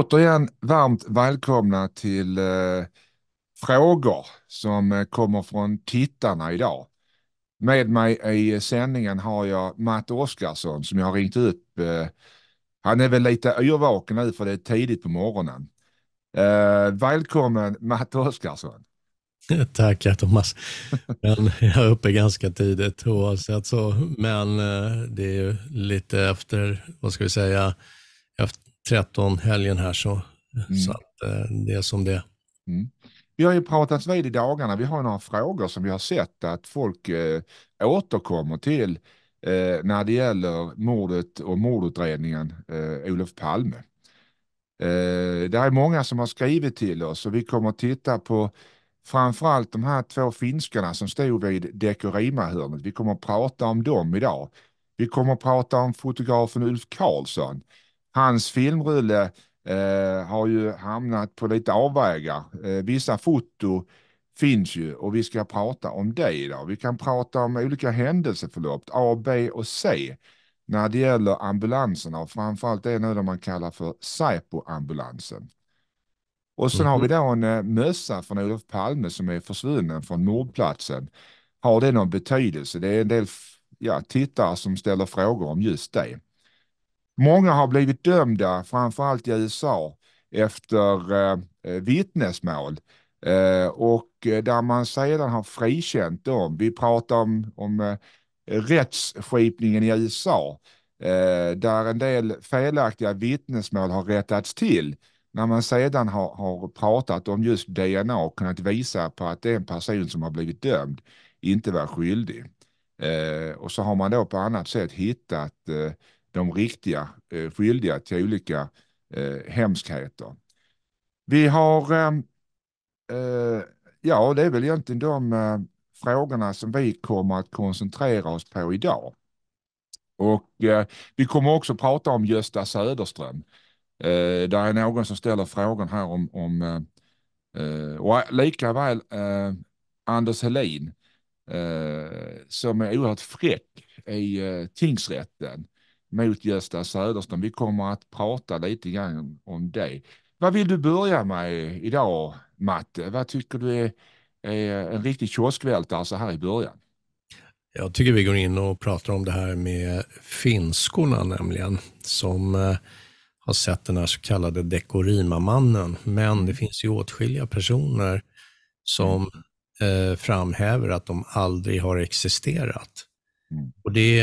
återigen varmt välkomna till eh, frågor som eh, kommer från tittarna idag. Med mig i sändningen har jag Matt Oskarsson som jag har ringt upp. Eh, han är väl lite yrvaken nu för det är tidigt på morgonen. Eh, välkommen Matt Oskarsson. Tackar Thomas. Men jag är uppe ganska tidigt oavsett så. Men eh, det är ju lite efter, vad ska vi säga, 13-helgen här så, mm. så att, eh, det är som det mm. Vi har ju pratat vid i dagarna, vi har några frågor som vi har sett att folk eh, återkommer till eh, när det gäller mordet och mordutredningen eh, Olof Palme. Eh, det är många som har skrivit till oss och vi kommer titta på framförallt de här två finskarna som stod vid Dekorima-hörnet. Vi kommer att prata om dem idag. Vi kommer att prata om fotografen Ulf Karlsson hans filmrulle eh, har ju hamnat på lite avvägar. Eh, vissa foto finns ju och vi ska prata om det idag. Vi kan prata om olika händelseförlopp, A, B och C, när det gäller ambulanserna och framförallt det nu man kallar för Säpo-ambulansen. Och sen mm. har vi mhm. då en eh, mössa från Olof Palme som är försvunnen från mordplatsen. Har det någon betydelse? Det är en del ja, tittare som ställer frågor om just det. Många har blivit dömda, framförallt i USA, efter eh, eh, vittnesmål eh, och eh, där man sedan har frikänt dem. Vi pratar om, om eh, rättsskipningen i USA eh, där en del felaktiga vittnesmål har rättats till när man sedan har, har pratat om just DNA och kunnat visa på att det är en person som har blivit dömd inte var skyldig. Eh, och så har man då på annat sätt hittat eh, de riktiga eh, skyldiga till olika eh, hemskheter. Vi har, ehm, eh, ja det är väl egentligen de eh, frågorna som vi kommer att koncentrera oss på idag. Och eh, vi kommer också prata om Gösta Söderström. Eh, där är någon som ställer frågan här om, om eh, eh och likaväl eh, Anders Helin eh, som är oerhört fräck i eh, tingsrätten mot Gösta Söderström. Vi kommer att prata lite grann om det. Vad vill du börja med idag, Matte? Vad tycker du är, är en riktig kioskvältare så här i början? Jag tycker vi går in och pratar om det här med finskorna nämligen, som eh, har sett den här så kallade Dekorima-mannen. Men det finns ju åtskilliga personer som mm. eh, framhäver att de aldrig har existerat. Mm. Och det,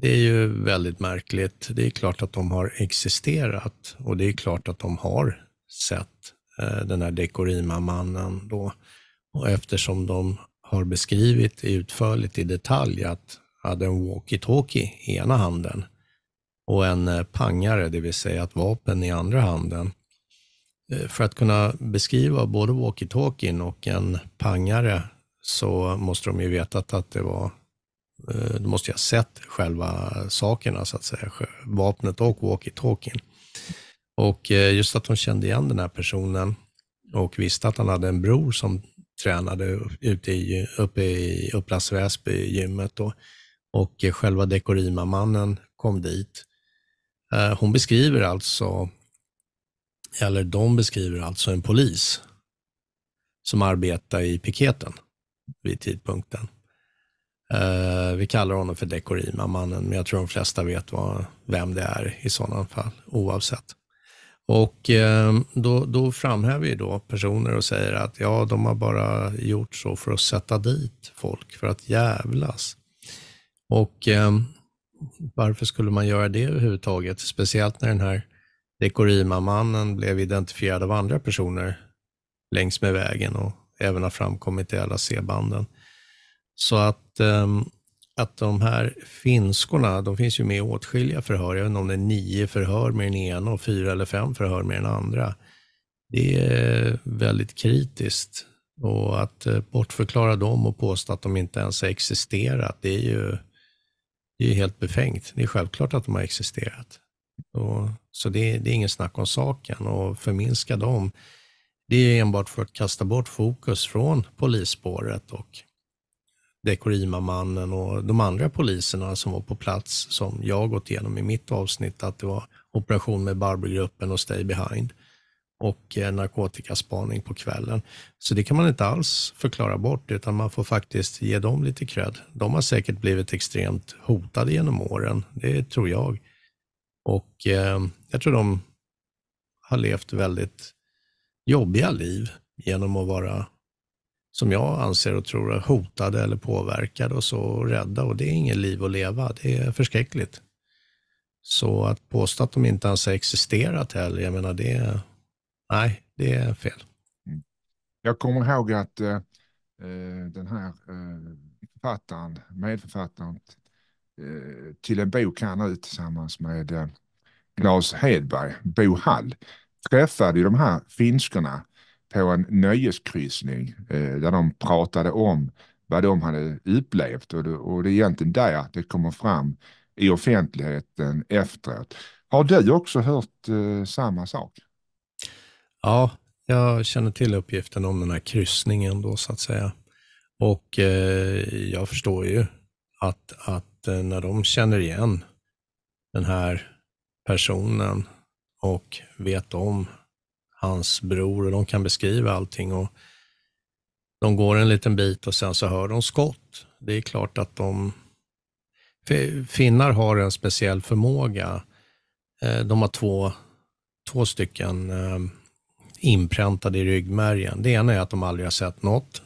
det är ju väldigt märkligt. Det är klart att de har existerat och det är klart att de har sett eh, den här Dekorima-mannen Och eftersom de har beskrivit utförligt i detalj att hade en walkie-talkie i ena handen och en eh, pangare, det vill säga ett vapen i andra handen. Eh, för att kunna beskriva både walkie-talkien och en pangare så måste de ju veta att det var Eh, då måste jag ha sett själva sakerna, så att säga, vapnet och walkie-talkien. Och eh, just att de kände igen den här personen och visste att han hade en bror som tränade ute i, uppe i Upplands Väsby, gymmet. Då. Och eh, själva Dekorima-mannen kom dit. Hon beskriver alltså, eller de beskriver alltså en polis som arbetar i piketen vid tidpunkten. Uh, vi kallar honom för Dekorima-mannen, men jag tror de flesta vet vad, vem det är i sådana fall, oavsett. Och uh, då, då framhäver ju då personer och säger att ja, de har bara gjort så för att sätta dit folk, för att jävlas. Och uh, varför skulle man göra det överhuvudtaget? Speciellt när den här Dekorima-mannen blev identifierad av andra personer längs med vägen och även har framkommit i alla C-banden. Så att, ehm, att de här finskorna, de finns ju med i åtskilliga förhör. Jag vet inte om det är nio förhör med den ena och fyra eller fem förhör med den andra. Det är väldigt kritiskt. Och att eh, bortförklara dem och påstå att de inte ens har existerat, det är ju det är helt befängt. Det är självklart att de har existerat. Och, så det, det är ingen snack om saken. Och förminska dem, det är enbart för att kasta bort fokus från polisspåret och Dekorima-mannen och de andra poliserna som var på plats som jag gått igenom i mitt avsnitt, att det var operation med Barbergruppen och Stay Behind och eh, narkotikaspaning på kvällen. Så det kan man inte alls förklara bort, utan man får faktiskt ge dem lite cred. De har säkert blivit extremt hotade genom åren, det tror jag. Och eh, jag tror de har levt väldigt jobbiga liv genom att vara som jag anser och tror är hotade eller påverkade och så rädda. Och det är inget liv att leva. Det är förskräckligt. Så att påstå att de inte ens har existerat heller, jag menar det, nej, det är fel. Mm. Jag kommer ihåg att eh, eh, den här eh, författaren, medförfattaren eh, till en bok han ut tillsammans med eh, Lars Hedberg, Bo Hall, träffade de här finskorna på en nöjeskryssning eh, där de pratade om vad de hade upplevt och det, och det är egentligen där det kommer fram i offentligheten efteråt. Har du också hört eh, samma sak? Ja, jag känner till uppgiften om den här kryssningen då så att säga. Och eh, jag förstår ju att, att eh, när de känner igen den här personen och vet om hans bror och de kan beskriva allting. Och de går en liten bit och sen så hör de skott. Det är klart att de... Finnar har en speciell förmåga. Eh, de har två, två stycken eh, inpräntade i ryggmärgen. Det ena är att de aldrig har sett något.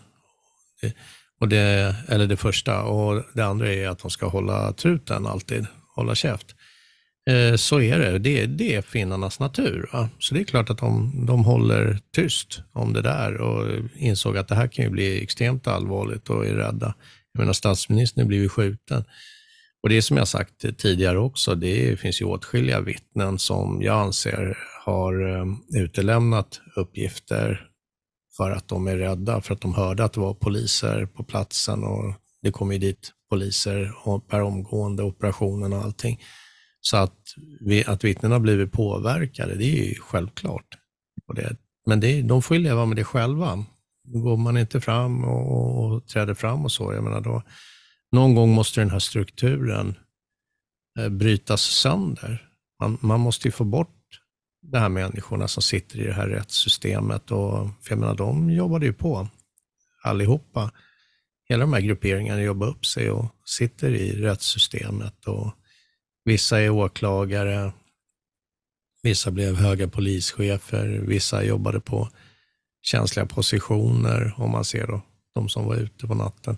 Och det, eller det första. Och det andra är att de ska hålla truten alltid, hålla käft. Eh, så är det. det. Det är finnarnas natur. Va? Så det är klart att de, de håller tyst om det där och insåg att det här kan ju bli extremt allvarligt och är rädda. Jag menar, statsministern blev ju skjuten. Och det är som jag sagt tidigare också, det finns ju åtskilliga vittnen som jag anser har eh, utelämnat uppgifter för att de är rädda, för att de hörde att det var poliser på platsen och det kom ju dit poliser per omgående, operationen och allting. Så att, vi, att vittnen har blivit påverkade, det är ju självklart. Det, men det, de får ju leva med det själva. Går man inte fram och, och träder fram och så, jag menar då, någon gång måste den här strukturen eh, brytas sönder. Man, man måste ju få bort de här människorna som sitter i det här rättssystemet. Och, för jag menar, de jobbade ju på, allihopa. Hela de här grupperingarna jobbar upp sig och sitter i rättssystemet. Och Vissa är åklagare, vissa blev höga polischefer, vissa jobbade på känsliga positioner, om man ser då, de som var ute på natten.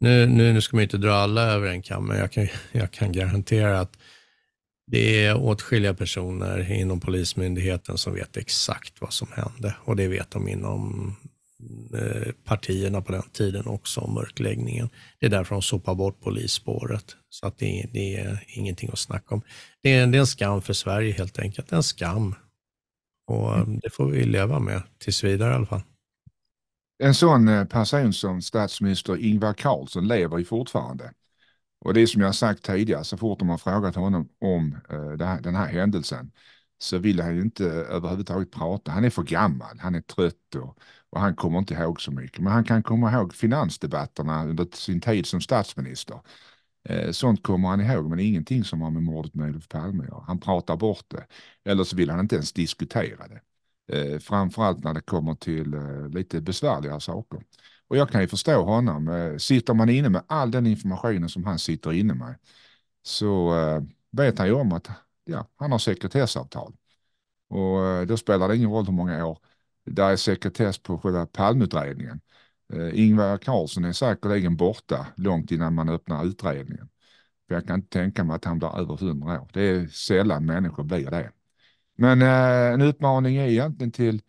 Nu, nu, nu ska man inte dra alla över en kam, men jag kan, jag kan garantera att det är åtskilliga personer inom Polismyndigheten som vet exakt vad som hände och det vet de inom Eh, partierna på den tiden också om mörkläggningen. Det är därför de sopar bort polisspåret. Så att det, det är ingenting att snacka om. Det är, det är, en skam för Sverige helt enkelt. Det är En skam. Och eh, mm. det får vi leva med tills vidare i alla fall. En sån eh, person som statsminister Ingvar Carlsson lever ju fortfarande. Och det är som jag sagt tidigare, så fort de har frågat honom om den här händelsen så vill han ju inte överhuvudtaget prata. Han är för gammal, han är trött och, och, han kommer inte ihåg så mycket. Men han kan komma ihåg finansdebatterna under sin tid som statsminister. Eh, sånt kommer han ihåg, men ingenting som har med mordet på Olof Palme att göra. Han pratar bort det, eller så vill han inte ens diskutera det. Eh, framförallt när det kommer till eh, lite besvärliga saker. Och jag kan ju förstå honom. sitter man inne med all den informationen som han sitter inne med så vet han ju om att ja, han har sekretessavtal. Och eh, då spelar det ingen roll hur många år. Det är sekretess på själva palmutredningen. Eh, Ingvar Carlsson är säkerligen borta långt innan man öppnar utredningen. För jag kan inte tänka mig att han blir över hundra år. Det är sällan människor blir det. Men eh, en utmaning är egentligen till,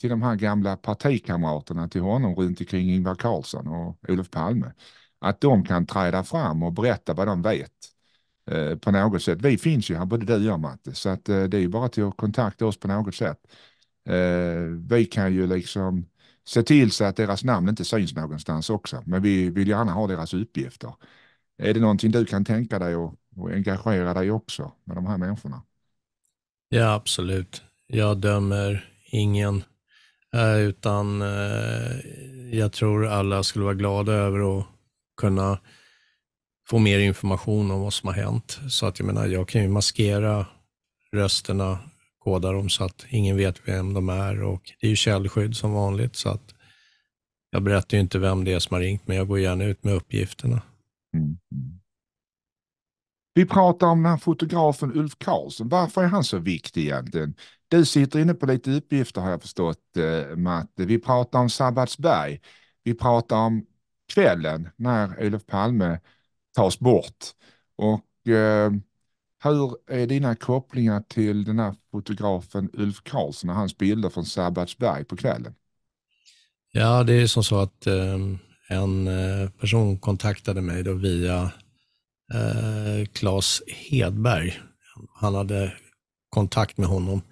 till de här gamla partikamraterna till honom runt omkring Ingvar Carlsson och Olof Palme. Att de kan träda fram och berätta vad de vet Eh, på något sätt. Vi finns ju här, både du och jag Matte, så att, eh, det är ju bara till att kontakta oss på något sätt. Eh, vi kan ju liksom se till så att deras namn inte syns någonstans också, men vi vill gärna ha deras uppgifter. Är det någonting du kan tänka dig och, och engagera dig också med de här människorna? Ja, absolut. Jag dömer ingen, utan jag tror alla skulle vara glada över att kunna få mer information om vad som har hänt. Så att jag menar, jag kan ju maskera rösterna, koda dem så att ingen vet vem de är och det är ju källskydd som vanligt. så att Jag berättar ju inte vem det är som har ringt, men jag går gärna ut med uppgifterna. Mm. Vi pratar om den här fotografen Ulf Karlsson. Varför är han så viktig egentligen? Du sitter inne på lite uppgifter har jag förstått, eh, Matte. Vi pratar om Sabbatsberg. Vi pratar om kvällen när Olof Palme tas bort. Och eh, hur är dina kopplingar till den här fotografen Ulf Karlsson och hans bilder från Sabbatsberg på kvällen? Ja, det är som så att eh, en eh, person kontaktade mig då via eh, Hedberg. Han hade kontakt med honom.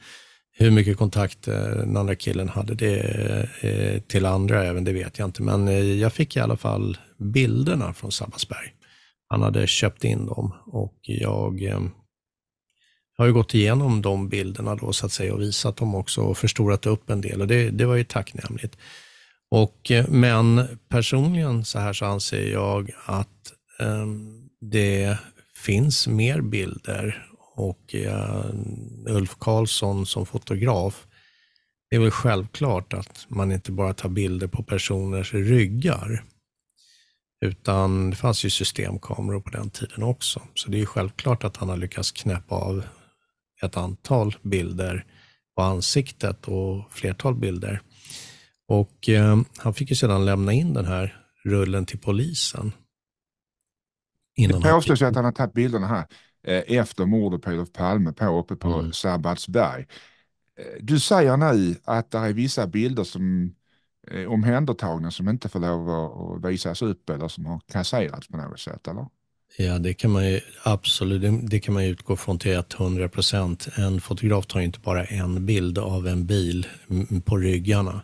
Hur mycket kontakt eh, den andra killen hade det eh, till andra även, det vet jag inte. Men jag fick i alla fall bilderna från Sabbatsberg han hade köpt in dem och jag eh, har ju gått igenom de bilderna då så att säga och visat dem också och förstorat upp en del och det, det var ju tacknämligt. Och, eh, men personligen så här så anser jag att eh, det finns mer bilder och eh, Ulf Karlsson som fotograf, det är väl självklart att man inte bara tar bilder på personers ryggar utan det fanns ju systemkameror på den tiden också. Så det är ju självklart att han har lyckats knäppa av ett antal bilder på ansiktet och flertal bilder. Och eh, han fick ju sedan lämna in den här rullen till polisen. Innan det påstås han... att han har tagit bilderna här eh, efter mordet på Olof Palme på, uppe på mm. Sabbatsberg. Eh, du säger nu att det är vissa bilder som Eh, omhändertagna som inte får lov att visas upp eller som har kasserats på något sätt? Eller? Ja, det kan man ju absolut det, det kan man utgå från till 100 procent. En fotograf tar inte bara en bild av en bil på ryggarna.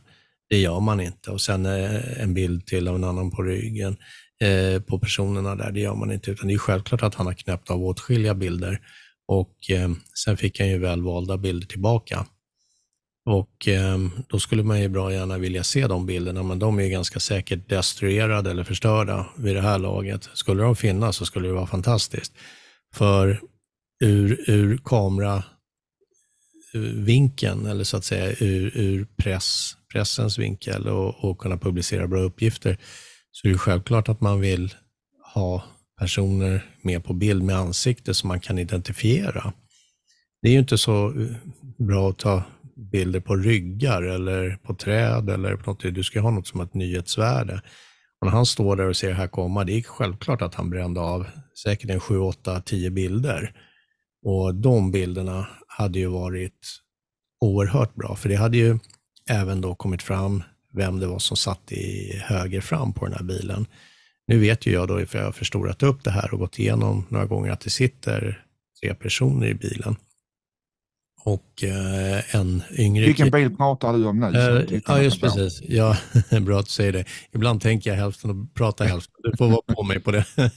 Det gör man inte. Och sen eh, en bild till av en annan på ryggen eh, på personerna där, det gör man inte. Utan det är självklart att han har knäppt av åtskilliga bilder och eh, sen fick han ju välvalda bilder tillbaka. Och eh, då skulle man ju bra gärna vilja se de bilderna, men de är ju ganska säkert destruerade eller förstörda vid det här laget. Skulle de finnas så skulle det vara fantastiskt. För ur, ur kameravinkeln, eh, eller så att säga ur, ur press, pressens vinkel och, och kunna publicera bra uppgifter, så är det självklart att man vill ha personer med på bild med ansikte som man kan identifiera. Det är ju inte så eh, bra att ta bilder på ryggar eller på träd eller på något. Du ska ha något som har ett nyhetsvärde. Och när han står där och ser det här komma, det är självklart att han brände av säkert en sju, åtta, tio bilder. Och de bilderna hade ju varit oerhört bra, för det hade ju även då kommit fram vem det var som satt i höger fram på den här bilen. Nu vet ju jag då, för jag har förstorat upp det här och gått igenom några gånger, att det sitter tre personer i bilen och eh, en yngre Vilken bil pratar du om nu? Eh, ja, just precis. Ja, bra att du säger det. Ibland tänker jag hälften och pratar hälften. Du får vara på mig på det.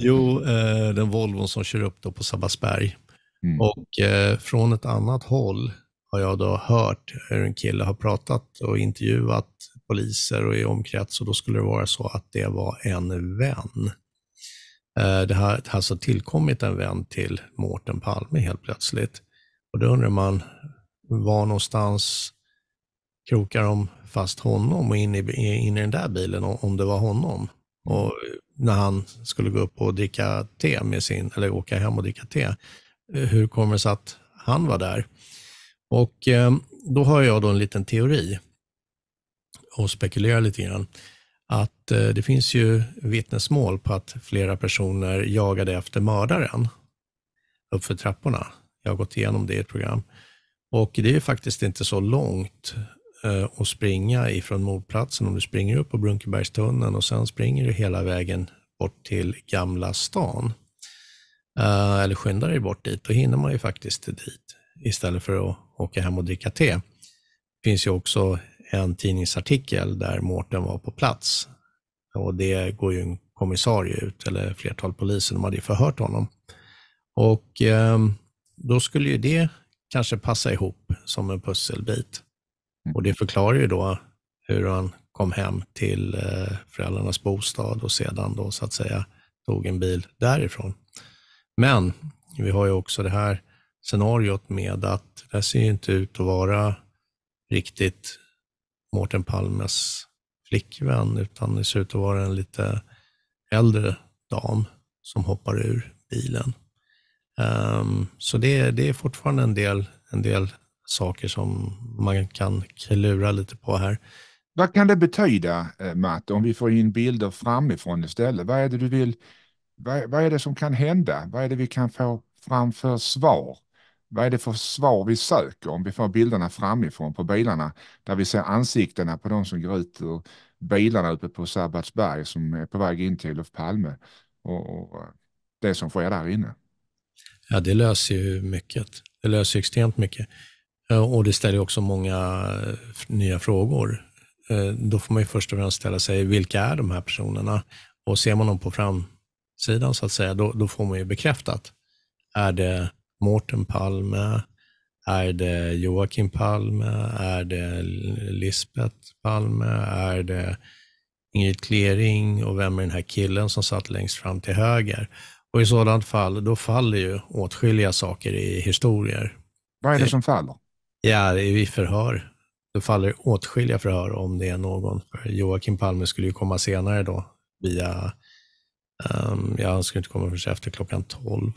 jo, eh, den Volvon som kör upp då på Sabbatsberg. Mm. Och eh, från ett annat håll har jag då hört hur en kille har pratat och intervjuat poliser och i omkrets och då skulle det vara så att det var en vän. Eh, det har alltså tillkommit en vän till Mårten Palme helt plötsligt. Och då undrar man, var någonstans krokar de fast honom och in i, in i den där bilen om det var honom? Mm. Och när han skulle gå upp och dricka te med sin, eller åka hem och dricka te, hur kommer det sig att han var där? Och eh, då har jag då en liten teori och spekulerar lite grann. Att eh, det finns ju vittnesmål på att flera personer jagade efter mördaren uppför trapporna. Jag har gått igenom det i ett program. Och det är faktiskt inte så långt eh, att springa ifrån mordplatsen. Om du springer upp på Brunkebergstunneln och sen springer du hela vägen bort till Gamla stan. Eh, eller skyndar dig bort dit, då hinner man ju faktiskt dit istället för att åka hem och dricka te. Det finns ju också en tidningsartikel där Mårten var på plats. Och det går ju en kommissarie ut, eller flertal poliser, de hade ju förhört honom. Och eh, då skulle ju det kanske passa ihop som en pusselbit. Mm. Och det förklarar ju då hur han kom hem till eh, föräldrarnas bostad och sedan då så att säga tog en bil därifrån. Men vi har ju också det här scenariot med att det ser ju inte ut att vara riktigt Mårten Palmes flickvän, utan det ser ut att vara en lite äldre dam som hoppar ur bilen. Um, så det, det är fortfarande en del, en del saker som man kan klura lite på här. Vad kan det betyda, eh, Matt, om vi får in bilder framifrån istället? Vad är det du vill? Vad, vad är det som kan hända? Vad är det vi kan få fram för svar? Vad är det för svar vi söker om vi får bilderna framifrån på bilarna där vi ser ansiktena på de som går ut ur bilarna uppe på Sabbatsberg som är på väg in till Olof Palme och, och det som sker där inne? Ja, det löser ju mycket. Det löser extremt mycket. Eh, och det ställer också många eh, nya frågor. Eh, då får man ju först och främst ställa sig, vilka är de här personerna? Och ser man dem på framsidan, så att säga, då, då får man ju bekräftat. Är det Mårten Palme? Är det Joakim Palme? Är det Lisbeth Palme? Är det Ingrid Klering? Och vem är den här killen som satt längst fram till höger? Och i sådant fall, då faller ju åtskilliga saker i historier. Vad är det eh, som faller? Ja, i förhör. Då faller åtskilliga förhör om det är någon. Joakim Palme skulle ju komma senare då, via, um, ja, skulle inte komma förrän efter klockan 12.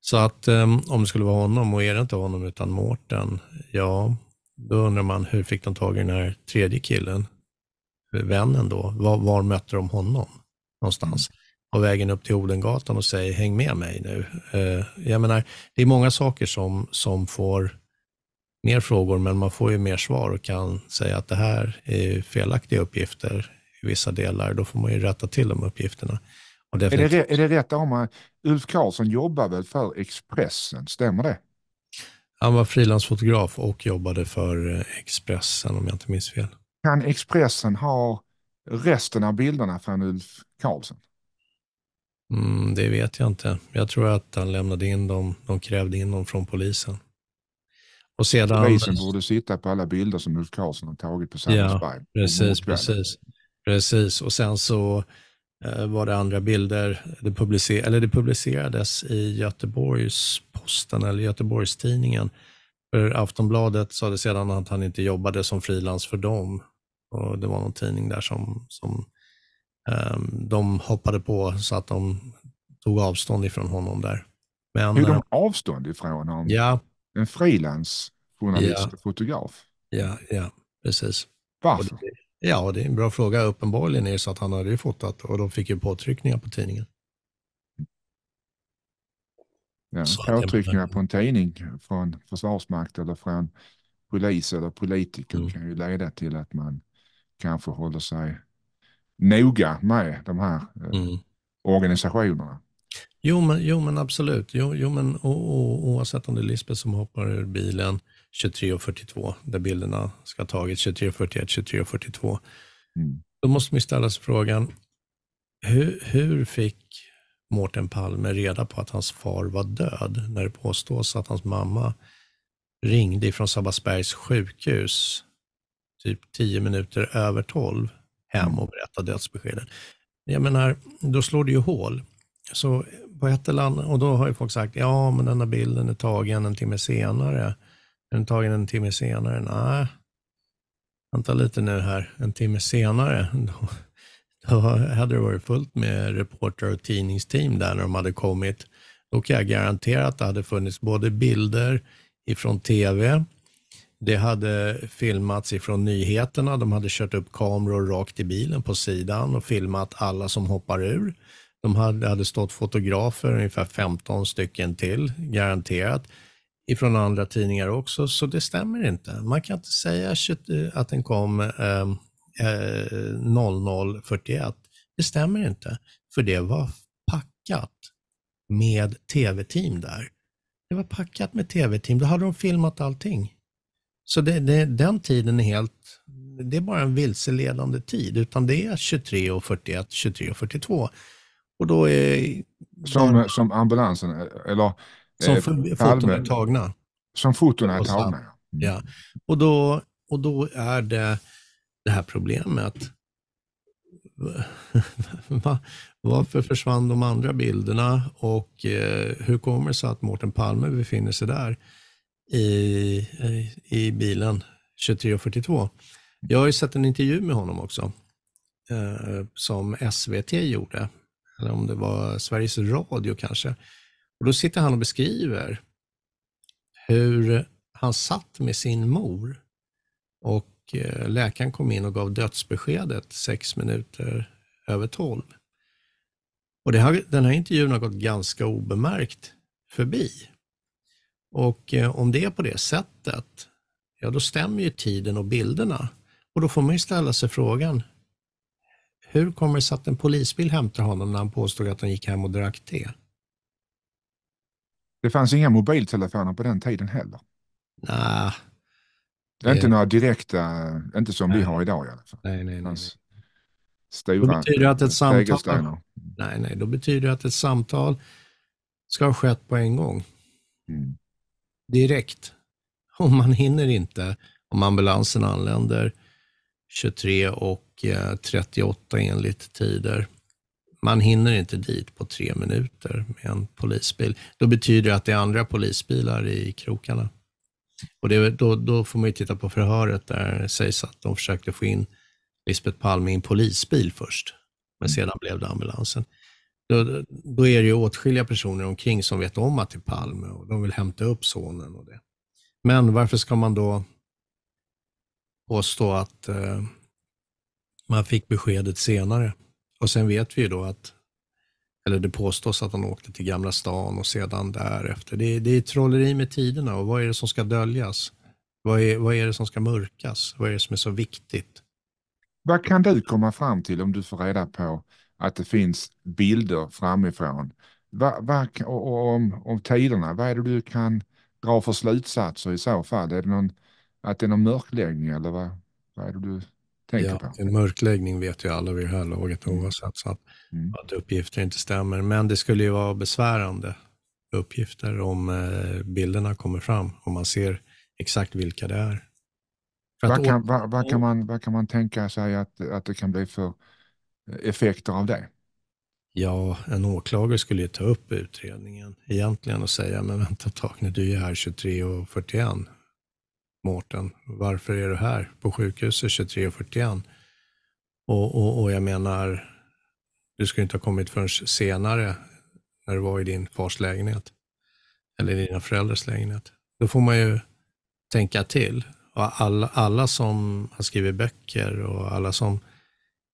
Så att um, om det skulle vara honom, och är det inte honom utan Mårten, ja, då undrar man hur fick de tag i den här tredje killen, vännen då? Var, var mötte de honom någonstans? Mm på vägen upp till Odengatan och säger häng med mig nu. Eh, jag menar, det är många saker som, som får mer frågor, men man får ju mer svar och kan säga att det här är felaktiga uppgifter i vissa delar. Då får man ju rätta till de uppgifterna. Definitivt... Är, det, är det detta om eh, Ulf Karlsson jobbar väl för Expressen, stämmer det? Han var frilansfotograf och jobbade för eh, Expressen om jag inte minns fel. Kan Expressen ha resten av bilderna från Ulf Karlsson? Mm, det vet jag inte. Jag tror att han lämnade in dem. De krävde in dem från polisen. Och sedan... Polisen borde sitta på alla bilder som Ulf Karlsson har tagit på Sabbatsberg. Ja, precis, precis. precis. Och sen så eh, var det andra bilder. Det, publicer eller det publicerades i Göteborgs Posten eller Göteborgstidningen. För Aftonbladet sa det sedan att han inte jobbade som frilans för dem. Och det var någon tidning där som, som Ehm, de hoppade på så att de tog avstånd ifrån honom där. Men, Hur de eh, avstånd ifrån honom? Ja. En frilansjournalist ja. och fotograf? Ja, ja, precis. Varför? Och det, ja, det är en bra fråga. Uppenbarligen är det så att han hade ju fotat och de fick ju påtryckningar på tidningen. Ja, påtryckningar på en tidning från försvarsmakt eller från polis eller politiker mm. kan ju leda till att man kanske håller sig noga med de här eh, mm. organisationerna. Jo men, jo, men absolut. Jo, jo, men, o, o, oavsett om det är Lisbeth som hoppar ur bilen 23.42, där bilderna ska ha tagits 23.41, 23.42, mm. då måste man ställa sig frågan, hur, hur fick Mårten Palme reda på att hans far var död när det påstås att hans mamma ringde från Sabbatsbergs sjukhus typ 10 minuter över 12 hem mm. och berätta dödsbeskedet. Jag menar, då slår det ju hål. Så på ett eller annat, och då har ju folk sagt, ja men den där bilden är tagen en timme senare. Är Den tagen en timme senare, nej. Vänta lite nu här, en timme senare. Då, då hade det varit fullt med reportrar och tidningsteam där när de hade kommit. Då kan jag garantera att det hade funnits både bilder ifrån tv, det hade filmats ifrån nyheterna. De hade kört upp kameror rakt i bilen på sidan och filmat alla som hoppar ur. De hade, hade stått fotografer, ungefär 15 stycken till, garanterat, ifrån andra tidningar också, så det stämmer inte. Man kan inte säga att den kom ehm, eh, 00.41. Det stämmer inte, för det var packat med tv-team där. Det var packat med tv-team. Då hade de filmat allting. Så det, det, den tiden är helt, det är bara en vilseledande tid, utan det är 23 och 41, 23 och 42. Och då är... Som, då, som ambulansen, eller... Som eh, foton är tagna. Som foton är tagna, ja. Och då, och då är det det här problemet. Varför försvann de andra bilderna och eh, hur kommer det sig att Mårten Palme befinner sig där? i, i bilen 23.42. Jag har ju sett en intervju med honom också eh, som SVT gjorde, eller om det var Sveriges Radio kanske. Och Då sitter han och beskriver hur han satt med sin mor och eh, läkaren kom in och gav dödsbeskedet sex minuter över tolv. Och det här, den här intervjun har gått ganska obemärkt förbi. Och eh, om det är på det sättet, ja då stämmer ju tiden och bilderna. Och då får man ju ställa sig frågan, hur kommer det sig att en polisbil hämtar honom när han påstod att han gick hem och drack te? Det fanns inga mobiltelefoner på den tiden heller. Nej. Nah, det... Inte några direkta, inte som nej. vi har idag i alla fall. Nej, nej, nej. Stora då betyder att ett samtal, nej, nej, då betyder det att ett samtal ska ha skett på en gång. Mm direkt. Och man hinner inte om ambulansen anländer 23 och 38 eh, enligt tider. Man hinner inte dit på tre minuter med en polisbil. Då betyder det att det är andra polisbilar i krokarna. Och det, då, då, får man ju titta på förhöret där det sägs att de försökte få in Lisbeth Palme i en polisbil först, men mm. sedan blev det ambulansen då, då är det ju åtskilliga personer omkring som vet om att det är Palme och de vill hämta upp sonen. och det. Men varför ska man då påstå att eh, man fick beskedet senare? Och sen vet vi ju då att, eller det påstås att han åkte till Gamla stan och sedan därefter. Det, det är trolleri med tiderna och vad är det som ska döljas? Vad är, vad är det som ska mörkas? Vad är det som är så viktigt? Vad kan du komma fram till om du får reda på att det finns bilder framifrån. Va, va, och, om, om tiderna, vad är det du kan dra för slutsatser i så fall? Är det någon, att det är någon mörkläggning eller vad, vad är det du tänker ja, på? En mörkläggning vet ju alla vid det här laget mm. oavsett så att, mm. att uppgifter inte stämmer. Men det skulle ju vara besvärande uppgifter om eh, bilderna kommer fram, om man ser exakt vilka det är. Vad kan, kan man, kan man tänka sig att, att det kan bli för effekter av det? Ja, en åklagare skulle ju ta upp utredningen egentligen och säga, men vänta ett tag nu, du är här 23 och 41, Mårten. Varför är du här på sjukhuset 23 Och, och, och jag menar, du skulle inte ha kommit förrän senare när du var i din fars lägenhet eller dina föräldrars lägenhet. Då får man ju tänka till. Och alla, alla som har skrivit böcker och alla som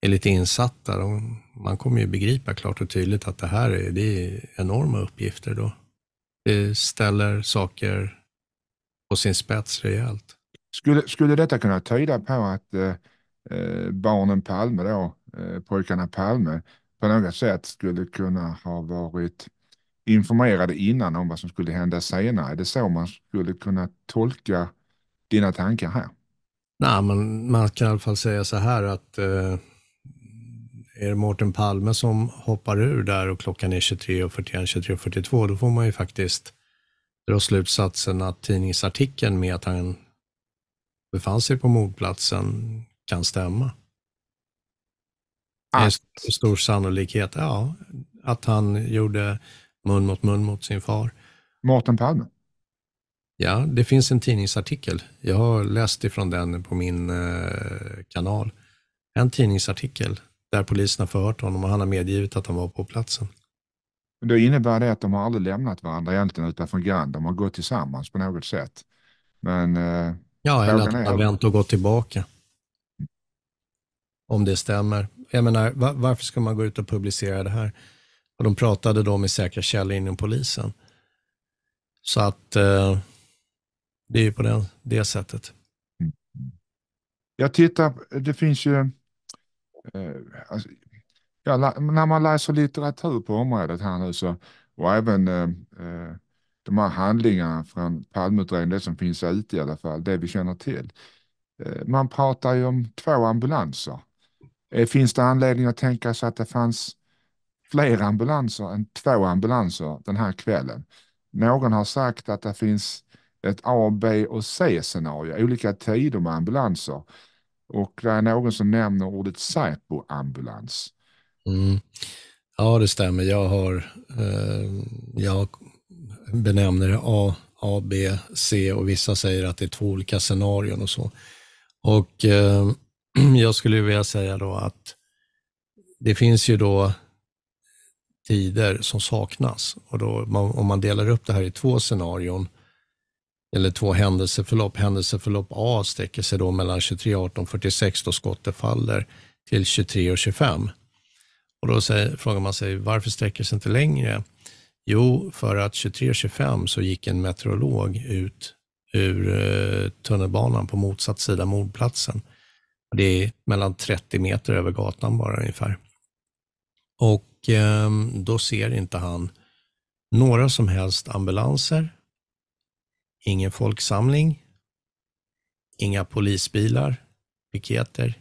är lite insatta, de, man kommer ju begripa klart och tydligt att det här är, det är enorma uppgifter då. Det ställer saker på sin spets rejält. Skulle, skulle detta kunna tyda på att eh, eh, barnen Palme, då, eh, pojkarna Palme, på något sätt skulle kunna ha varit informerade innan om vad som skulle hända senare? Är det så man skulle kunna tolka dina tankar här? Nej, men man kan i alla fall säga så här att eh, är det Mårten Palme som hoppar ur där och klockan är 23.41, 23.42, då får man ju faktiskt dra slutsatsen att tidningsartikeln med att han befann sig på mordplatsen kan stämma. Med stor, stor sannolikhet, ja, att han gjorde mun mot mun mot sin far. Mårten Palme? Ja, det finns en tidningsartikel. Jag har läst ifrån den på min eh, kanal. En tidningsartikel där polisen har förhört honom och han har medgivit att han var på platsen. då innebär det att de har aldrig lämnat varandra egentligen utanför grann. De har gått tillsammans på något sätt. Men, eh, ja, eller att de har vänt och gått tillbaka. Om det stämmer. Jag menar, varför ska man gå ut och publicera det här? Och de pratade då med säkra källor inom polisen. Så att eh, det är ju på det, det sättet. Mm. Jag tittar, det finns ju Eh, alltså, ja, när man läser litteratur på området här nu så, och även eh, eh, de här handlingarna från Palmeutredningen, det som finns ute i alla fall, det vi känner till. Eh, man pratar ju om två ambulanser. Finns det anledning att tänka sig att det fanns fler ambulanser än två ambulanser den här kvällen? Någon har sagt att det finns ett A, B och C-scenario, olika tider med ambulanser. Och det är någon som nämner ordet Säpoambulans. Mm. Ja, det stämmer. Jag har, eh, jag benämner det A, A, B, C och vissa säger att det är två olika scenarion och så. Och eh, jag skulle vilja säga då att det finns ju då tider som saknas och då, om man delar upp det här i två scenarion eller två händelseförlopp. Händelseförlopp A sträcker sig då mellan 23 och 18, då skottet faller till 23 och 25. Och då säger, frågar man sig varför sträcker sig inte längre? Jo, för att 23.25 så gick en meteorolog ut ur eh, tunnelbanan på motsatt sida mordplatsen. Det är mellan 30 meter över gatan bara ungefär. Och eh, då ser inte han några som helst ambulanser Ingen folksamling, inga polisbilar, piketer,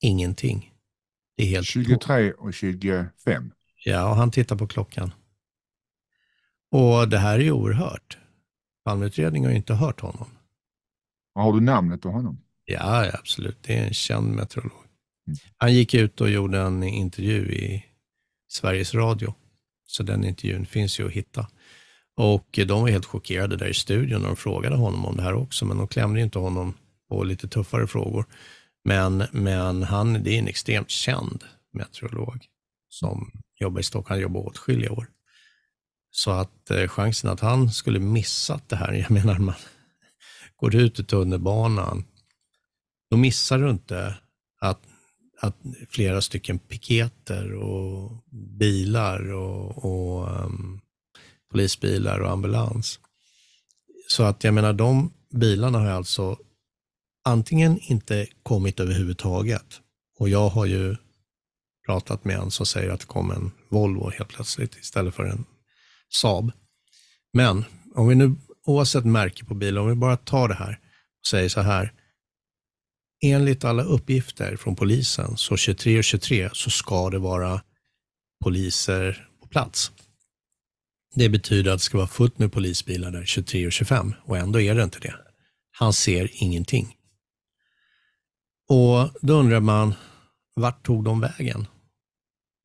ingenting. Det är helt 23 och 25. Ja, och han tittar på klockan. Och det här är ju oerhört. Palmeutredningen har ju inte hört honom. Har du namnet på honom? Ja, absolut. Det är en känd meteorolog. Mm. Han gick ut och gjorde en intervju i Sveriges Radio, så den intervjun finns ju att hitta. Och de var helt chockerade där i studion och de frågade honom om det här också, men de klämde ju inte honom på lite tuffare frågor. Men, men han det är en extremt känd meteorolog som jobbar i Stockholm, han jobbar åtskilliga år. Så att eh, chansen att han skulle missat det här, jag menar man går ut i tunnelbanan, då missar du inte att, att flera stycken piketer och bilar och, och um, polisbilar och ambulans. Så att jag menar, de bilarna har alltså antingen inte kommit överhuvudtaget och jag har ju pratat med en som säger att det kom en Volvo helt plötsligt istället för en Saab. Men om vi nu, oavsett märke på bilen, om vi bara tar det här och säger så här. Enligt alla uppgifter från polisen, så 23 och 23, så ska det vara poliser på plats. Det betyder att det ska vara fullt med polisbilar där 23 och 25 och ändå är det inte det. Han ser ingenting. Och då undrar man, vart tog de vägen?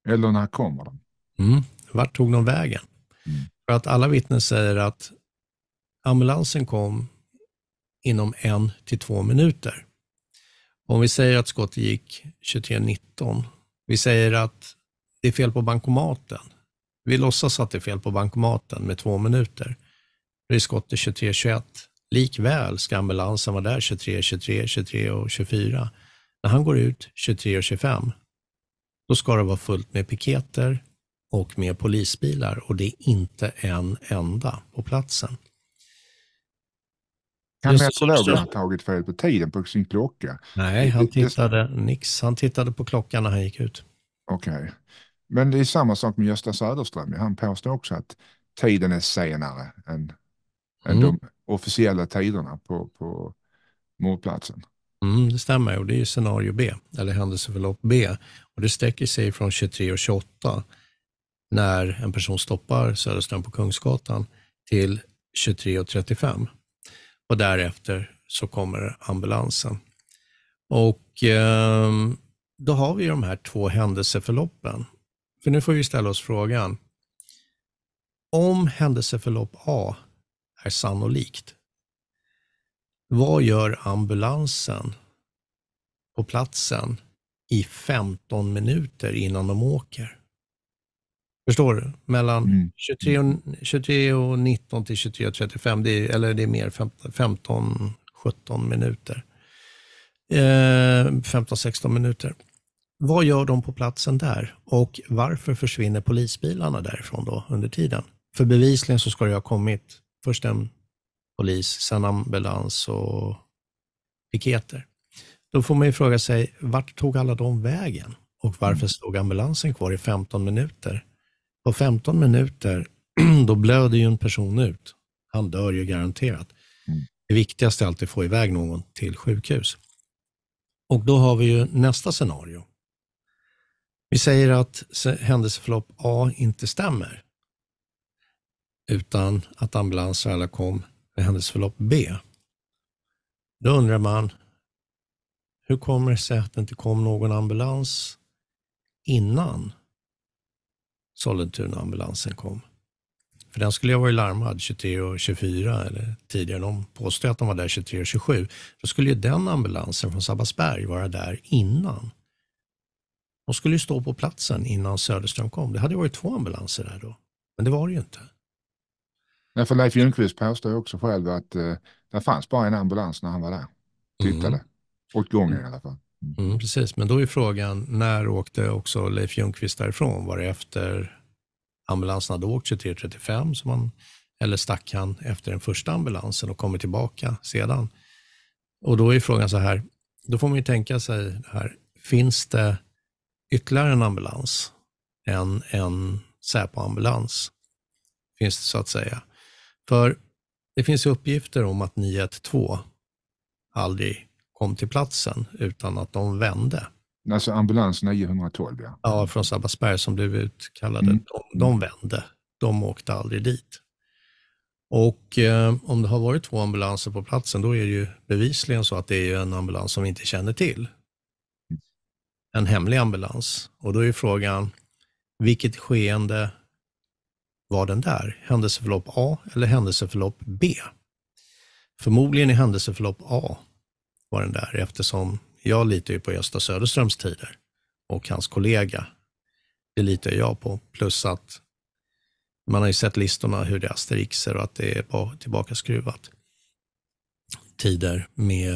Eller när kommer de? Mm, vart tog de vägen? Mm. För att alla vittnen säger att ambulansen kom inom en till två minuter. Om vi säger att skottet gick 23.19, vi säger att det är fel på bankomaten, vi låtsas att det är fel på bankomaten med två minuter. Det skott är 23.21. Likväl ska ambulansen vara där 23 23, 23 och 24. När han går ut 23-25. då ska det vara fullt med piketer och med polisbilar och det är inte en enda på platsen. Kan meteorologen ha tagit fel på tiden på sin klocka? Nej, han tittade, nix, han tittade på klockan när han gick ut. Okej. Okay. Men det är samma sak med Gösta Söderström. Han påstår också att tiden är senare än, mm. än de officiella tiderna på, på mordplatsen. Mm, det stämmer, och det är ju scenario B, eller händelseförlopp B. Och det sträcker sig från 23 och 28 när en person stoppar Söderström på Kungsgatan till 23.35. Och därefter så kommer ambulansen. Och eh, då har vi de här två händelseförloppen för nu får vi ställa oss frågan, om händelseförlopp A är sannolikt, vad gör ambulansen på platsen i 15 minuter innan de åker? Förstår du? Mellan 23, mm. och, 23 och 19 till 23.35, det är, eller det är mer, 15-17 minuter. Eh, 15-16 minuter. Vad gör de på platsen där och varför försvinner polisbilarna därifrån då under tiden? För bevisligen så ska det ha kommit först en polis, sen ambulans och piketer. Då får man ju fråga sig, vart tog alla de vägen? Och varför stod ambulansen kvar i 15 minuter? På 15 minuter, då blöder ju en person ut. Han dör ju garanterat. Mm. Det viktigaste är alltid att få iväg någon till sjukhus. Och då har vi ju nästa scenario. Vi säger att händelseförlopp A inte stämmer, utan att ambulans och alla kom med händelseförlopp B. Då undrar man, hur kommer det sig att det inte kom någon ambulans innan Sollentuna-ambulansen kom? För den skulle ju ha varit larmad 23.24 eller tidigare. De påstår att de var där 23.27. Då skulle ju den ambulansen från Sabbatsberg vara där innan. De skulle ju stå på platsen innan Söderström kom. Det hade varit två ambulanser där då, men det var det ju inte. Nej, för Leif Ljungqvist påstår också själv att eh, det fanns bara en ambulans när han var där. Tittade. Mm. Åt gången i mm. alla fall. Mm. Mm, precis, men då är frågan, när åkte också Leif Ljungqvist därifrån? Var det efter ambulansen hade åkt 23.35 eller stack han efter den första ambulansen och kommer tillbaka sedan? Och då är frågan så här, då får man ju tänka sig det här, finns det ytterligare en ambulans än en Säpo-ambulans, finns det så att säga. För det finns uppgifter om att 912 aldrig kom till platsen utan att de vände. Alltså ambulans 912 ja. Ja, från Sabbatsberg som blev utkallade. Mm. De, de vände. De åkte aldrig dit. Och eh, om det har varit två ambulanser på platsen, då är det ju bevisligen så att det är en ambulans som vi inte känner till en hemlig ambulans. Och då är frågan, vilket skeende var den där? Händelseförlopp A eller händelseförlopp B? Förmodligen i händelseförlopp A var den där, eftersom jag litar ju på Gösta Söderströms tider och hans kollega. Det litar jag på. Plus att man har ju sett listorna hur det är asterixer och att det är tillbaka skruvat tider. Med,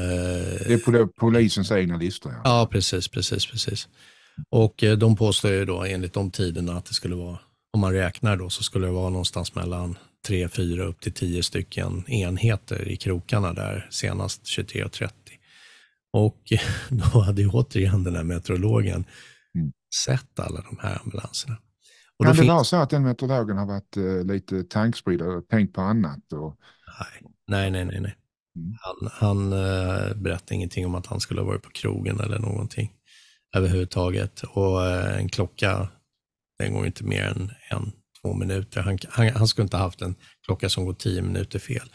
det är polisens egna listor. Ja. ja, precis, precis, precis. Och eh, de påstår ju då enligt de tiderna att det skulle vara, om man räknar då, så skulle det vara någonstans mellan tre, fyra upp till tio stycken enheter i krokarna där senast 23.30. Och Och då hade ju återigen den här meteorologen mm. sett alla de här ambulanserna. Och kan det vara så att den meteorologen har varit uh, lite tankspridd och tänkt på annat? Och... nej, nej, nej. nej. Mm. Han, han eh, berättade ingenting om att han skulle ha varit på krogen eller någonting överhuvudtaget. Och eh, en klocka, den går inte mer än en, två minuter. Han, han, han skulle inte ha haft en klocka som går tio minuter fel.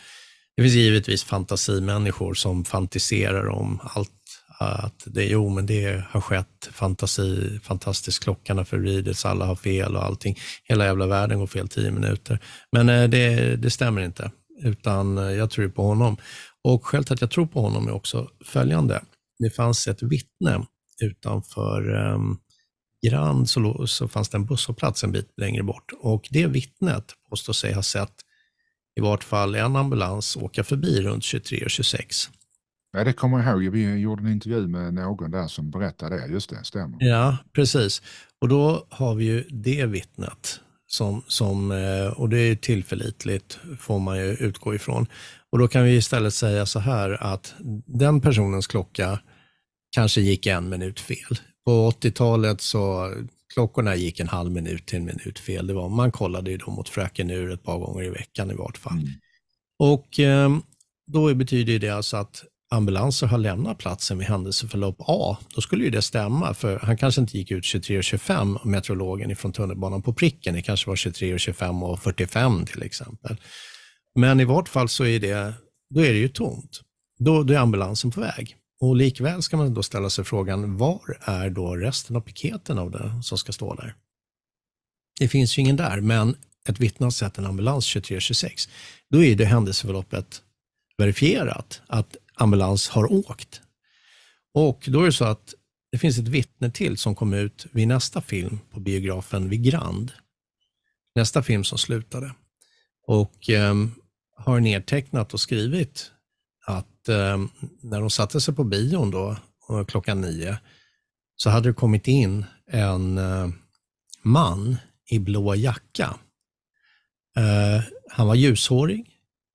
Det finns givetvis fantasimänniskor som fantiserar om allt. Att det, jo, men det har skett, fantasi, fantastiskt, klockan har förvridits, alla har fel och allting. Hela jävla världen går fel tio minuter. Men eh, det, det stämmer inte utan jag tror på honom. Och skälet till att jag tror på honom är också följande. Det fanns ett vittne utanför um, Grand så, så fanns det en busshållplats en bit längre bort. Och det vittnet påstår sig ha sett i vart fall en ambulans åka förbi runt 23 och 26. Ja, det kommer jag ihåg. Vi gjorde en intervju med någon där som berättade det. Just det, stämmer. Ja, precis. Och då har vi ju det vittnet, som, som, eh, och det är tillförlitligt, får man ju utgå ifrån. Och Då kan vi istället säga så här att den personens klocka kanske gick en minut fel. På 80-talet så klockorna gick en halv minut till en minut fel. Det var, man kollade ju då mot fröken ur ett par gånger i veckan i vart fall. Mm. Och ehm, Då betyder det alltså att ambulanser har lämnat platsen vid händelseförlopp A, då skulle ju det stämma, för han kanske inte gick ut 23.25, meteorologen från tunnelbanan på pricken, det kanske var 23.25 och 45 till exempel. Men i vart fall så är det, då är det ju tomt. Då, då är ambulansen på väg. Och likväl ska man då ställa sig frågan, var är då resten av piketen av det som ska stå där? Det finns ju ingen där, men ett vittne har sett en ambulans 2326. Då är det händelseförloppet verifierat, att ambulans har åkt. Och då är det så att det finns ett vittne till som kom ut vid nästa film på biografen vid Grand. Nästa film som slutade. Och eh, har nedtecknat och skrivit att eh, när de satte sig på bion då, eh, klockan nio, så hade det kommit in en eh, man i blå jacka. Eh, han var ljushårig,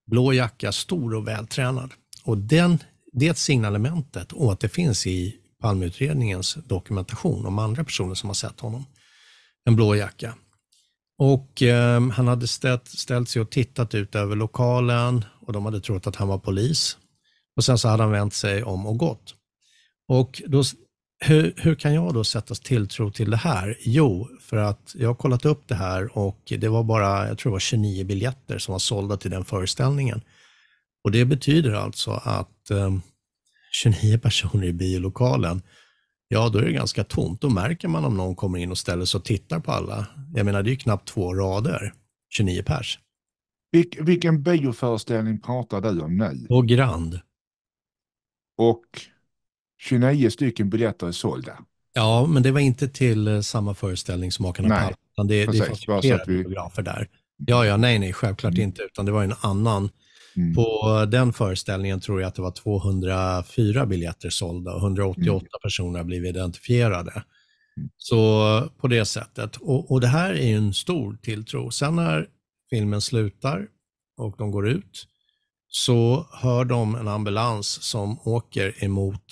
blå jacka, stor och vältränad. Och den, det signalementet återfinns i Palmeutredningens dokumentation om andra personer som har sett honom. En blå jacka. Och eh, Han hade ställt, ställt sig och tittat ut över lokalen och de hade trott att han var polis. Och Sen så hade han vänt sig om och gått. Och då, hur, hur kan jag då sätta tilltro till det här? Jo, för att jag har kollat upp det här och det var bara, jag tror det var 29 biljetter som var sålda till den föreställningen. Och Det betyder alltså att eh, 29 personer i biolokalen ja då är det ganska tomt. Då märker man om någon kommer in och ställer sig och tittar på alla. Jag menar, det är ju knappt två rader, 29 pers. Vilk, vilken bioföreställning pratar du om nu? På Grand. Och 29 stycken biljetter är sålda. Ja, men det var inte till eh, samma föreställning som Makarna Palme. Det, Precis, det är flera vi... biografer där. Ja, ja, nej, nej, självklart mm. inte. Utan det var en annan Mm. På den föreställningen tror jag att det var 204 biljetter sålda och 188 mm. personer har blivit identifierade. Mm. Så på det sättet. Och, och det här är en stor tilltro. Sen när filmen slutar och de går ut så hör de en ambulans som åker emot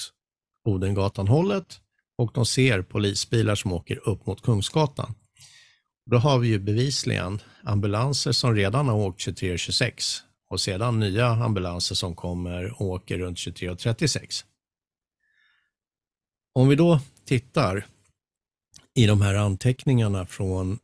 Bodengatan-hållet och de ser polisbilar som åker upp mot Kungsgatan. Då har vi ju bevisligen ambulanser som redan har åkt 23 och 26 och sedan nya ambulanser som kommer och åker runt 23.36. Om vi då tittar i de här anteckningarna från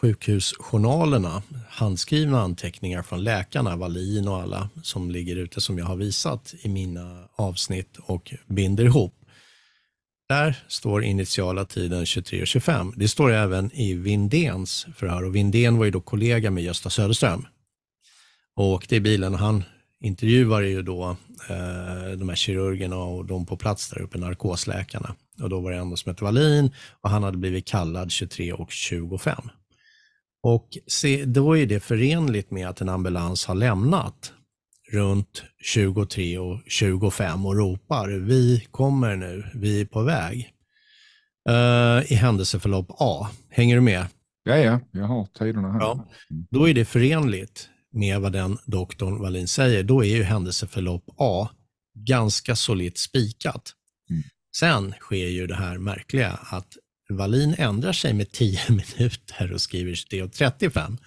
sjukhusjournalerna, handskrivna anteckningar från läkarna, Wallin och alla som ligger ute som jag har visat i mina avsnitt och binder ihop. Där står initiala tiden 23.25. Det står även i Vindéns förhör och Vindén var ju då kollega med Gösta Söderström och åkte i bilen. Och han intervjuade ju då eh, de här kirurgerna och de på plats där uppe, narkosläkarna. Och då var det en som hette Wallin och han hade blivit kallad 23 och 25. Och se, då är det förenligt med att en ambulans har lämnat runt 23 och 25 och ropar vi kommer nu, vi är på väg. Uh, I händelseförlopp A. Hänger du med? Ja, ja, jag har tiderna här. Ja, då är det förenligt med vad den doktorn Wallin säger, då är ju händelseförlopp A ganska solitt spikat. Mm. Sen sker ju det här märkliga att Wallin ändrar sig med 10 minuter och skriver 23.35. E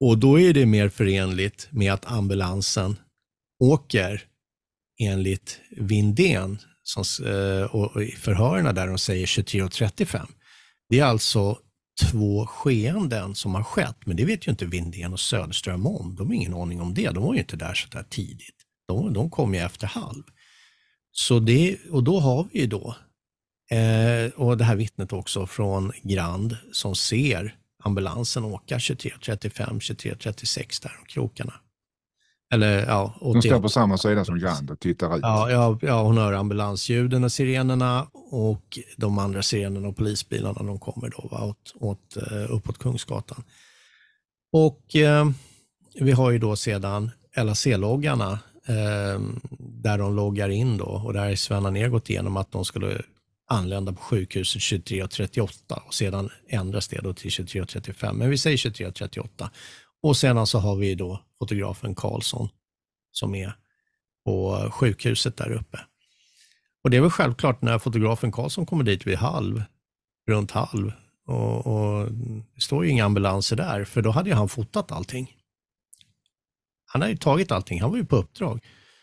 och då är det mer förenligt med att ambulansen åker enligt Vindén som, eh, och förhörerna där de säger 23.35. E det är alltså två skeenden som har skett, men det vet ju inte Vindén och Söderström om. De har ingen aning om det. De var ju inte där så där tidigt. De, de kom ju efter halv. Så det, och då har vi ju då, eh, och det här vittnet också från Grand som ser ambulansen åka 23.35, 23.36 där om krokarna. Eller, ja, hon står på samma sida som Grand och tittar ut. Ja, ja, ja, hon hör ambulansljuden och sirenerna och de andra sirenerna och polisbilarna de kommer då va, åt, åt, eh, uppåt Kungsgatan. Och eh, vi har ju då sedan LAC-loggarna eh, där de loggar in då och där Sven ner gått igenom att de skulle anlända på sjukhuset 23.38 och, och sedan ändras det då till 23.35. Men vi säger 23.38 och sen så har vi då fotografen Karlsson som är på sjukhuset där uppe. Och det är väl självklart när fotografen Karlsson kommer dit vid halv, runt halv, och, och det står ju inga ambulanser där, för då hade ju han fotat allting. Han hade ju tagit allting, han var ju på uppdrag.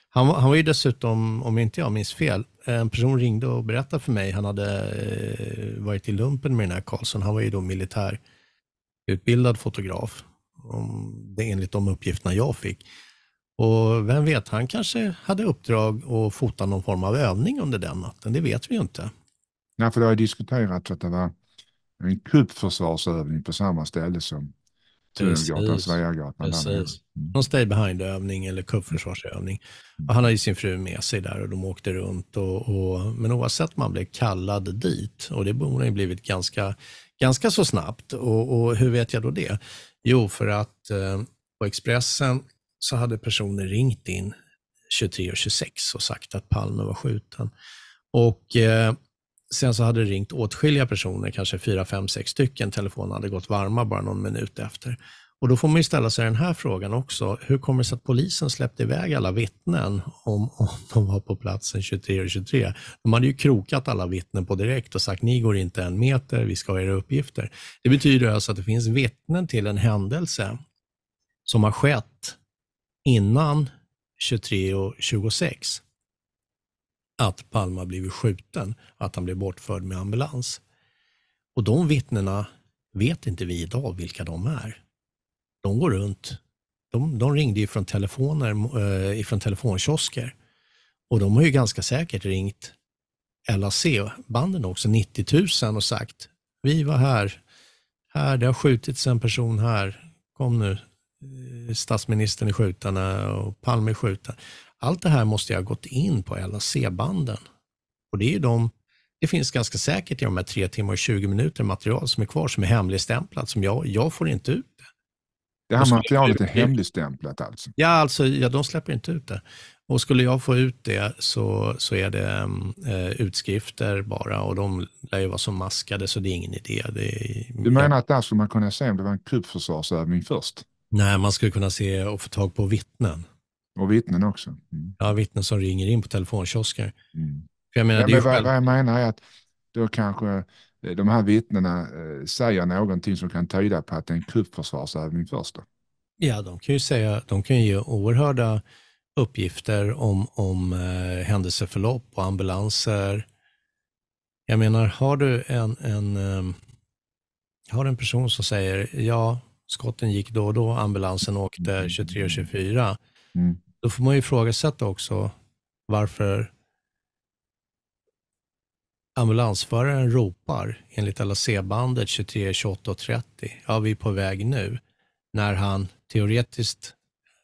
Han, han var ju dessutom, om inte jag minns fel, en person ringde och berättade för mig, han hade eh, varit i lumpen med den här Karlsson, han var ju då militärutbildad fotograf om det enligt de uppgifterna jag fick. Och vem vet, han kanske hade uppdrag att fota någon form av övning under den natten. Det vet vi ju inte. Nej, för det har ju diskuterats att det var en kuppförsvarsövning på samma ställe som Tunnelgatan, Sveagatan. Precis. Mm. Någon stay behind-övning eller kuppförsvarsövning. Mm. Och han har ju sin fru med sig där och de åkte runt. Och, och, men oavsett, man blev kallad dit och det borde ha blivit ganska, ganska så snabbt. Och, och hur vet jag då det? Jo, för att eh, på Expressen så hade personer ringt in 23.26 och sagt att Palme var skjuten. Och eh, Sen så hade det ringt åtskilliga personer, kanske fyra, fem, sex stycken. Telefonen hade gått varma bara någon minut efter. Och Då får man ju ställa sig den här frågan också. Hur kommer det sig att polisen släppte iväg alla vittnen om, om de var på platsen 23 och 23? De hade ju krokat alla vittnen på direkt och sagt ni går inte en meter, vi ska ha era uppgifter. Det betyder alltså att det finns vittnen till en händelse som har skett innan 23 och 26 att Palma blivit skjuten, att han blev bortförd med ambulans. Och de vittnena vet inte vi idag vilka de är de går runt. De, de ringde från telefoner, eh, ifrån telefonkiosker och de har ju ganska säkert ringt LAC-banden också, 90 000 och sagt vi var här, här, det har skjutits en person här, kom nu, eh, statsministern är skjuten eh, och Palme är skjuten. Allt det här måste jag ha gått in på LAC-banden. Och det är ju de, det finns ganska säkert i de här tre timmar och 20 minuter material som är kvar, som är hemligstämplat, som jag, jag får inte ut det. Det här materialet är hemligstämplat alltså? Ja, alltså, ja, de släpper inte ut det. Och skulle jag få ut det så, så är det mm, eh, utskrifter bara och de lär ju vara så maskade så det är ingen idé. Är, du menar att där skulle man kunna se om det var en kuppförsvarsövning först? Nej, man skulle kunna se och få tag på vittnen. Och vittnen också? Mm. Ja, vittnen som ringer in på telefonkiosker. Mm. jag menar, ja, men vad, själv... vad jag menar är att då kanske Eh, de här vittnena eh, säger någonting som kan tyda på att det är en kuppförsvarsövning först. Då. Ja, de kan ju säga, de kan ge oerhörda uppgifter om, om eh, händelseförlopp och ambulanser. Jag menar, har du en, en, eh, har en person som säger ja, skotten gick då och då, ambulansen åkte 23 och 24, mm. då får man ju ifrågasätta också varför ambulansföraren ropar enligt LAC-bandet 23, 28 och 30, ja vi är på väg nu, när han teoretiskt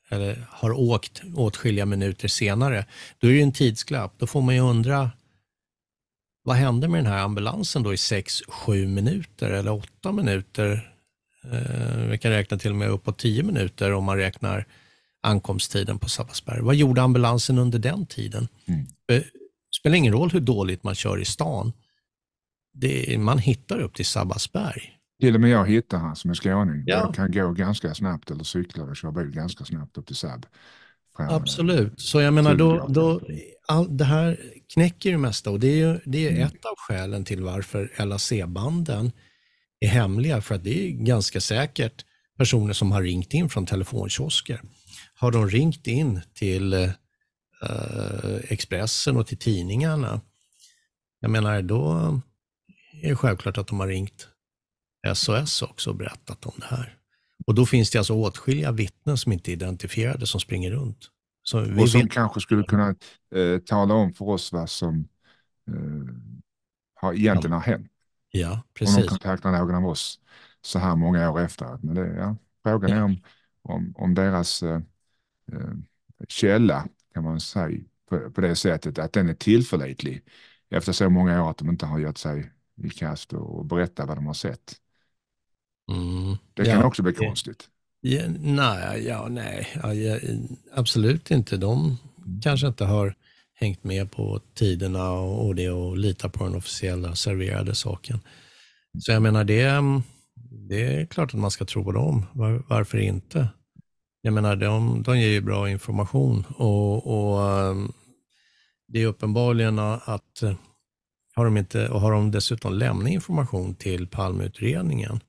eller har åkt åtskilliga minuter senare, då är det en tidsklapp. Då får man ju undra, vad hände med den här ambulansen då i 6-7 minuter eller 8 minuter? Eh, vi kan räkna till och med uppåt 10 minuter om man räknar ankomsttiden på Sabbatsberg. Vad gjorde ambulansen under den tiden? Mm. Eh, spelar ingen roll hur dåligt man kör i stan. Är, man hittar upp till Sabbatsberg. Till och med jag hittar han som är skåning. Ja. Jag kan gå ganska snabbt eller cykla och köra bil ganska snabbt upp till Sabb. Absolut, så jag menar då, då all, det här knäcker det mesta och det är, ju, det är mm. ett av skälen till varför LAC-banden är hemliga för att det är ganska säkert personer som har ringt in från telefonkiosker. Har de ringt in till eh, Eh, Expressen och till tidningarna. Jag menar, då är det självklart att de har ringt SOS också och berättat om det här. Och då finns det alltså åtskilliga vittnen som inte är identifierade som springer runt. Som och som vet... kanske skulle kunna eh, tala om för oss vad som eh, har, egentligen har hänt. Ja, precis. Om de kontaktar någon av oss så här många år efter. Men det, ja, frågan ja. är om, om, om deras eh, eh källa kan man säga, på, på det sättet att den är tillförlitlig efter så många år att de inte har gett sig i kast och, och berätta vad de har sett. Mm. Det kan ja, också bli konstigt. Ja, nej, ja, nej ja, absolut inte. De kanske inte har hängt med på tiderna och, och det och lita på den officiella serverade saken. Så jag menar, det, det är klart att man ska tro på dem. Var, varför inte? jag menar, de, de ger ju bra information och, och ehm, det är uppenbarligen att eh, har de, inte, och har de dessutom lämnat information till Palmeutredningen,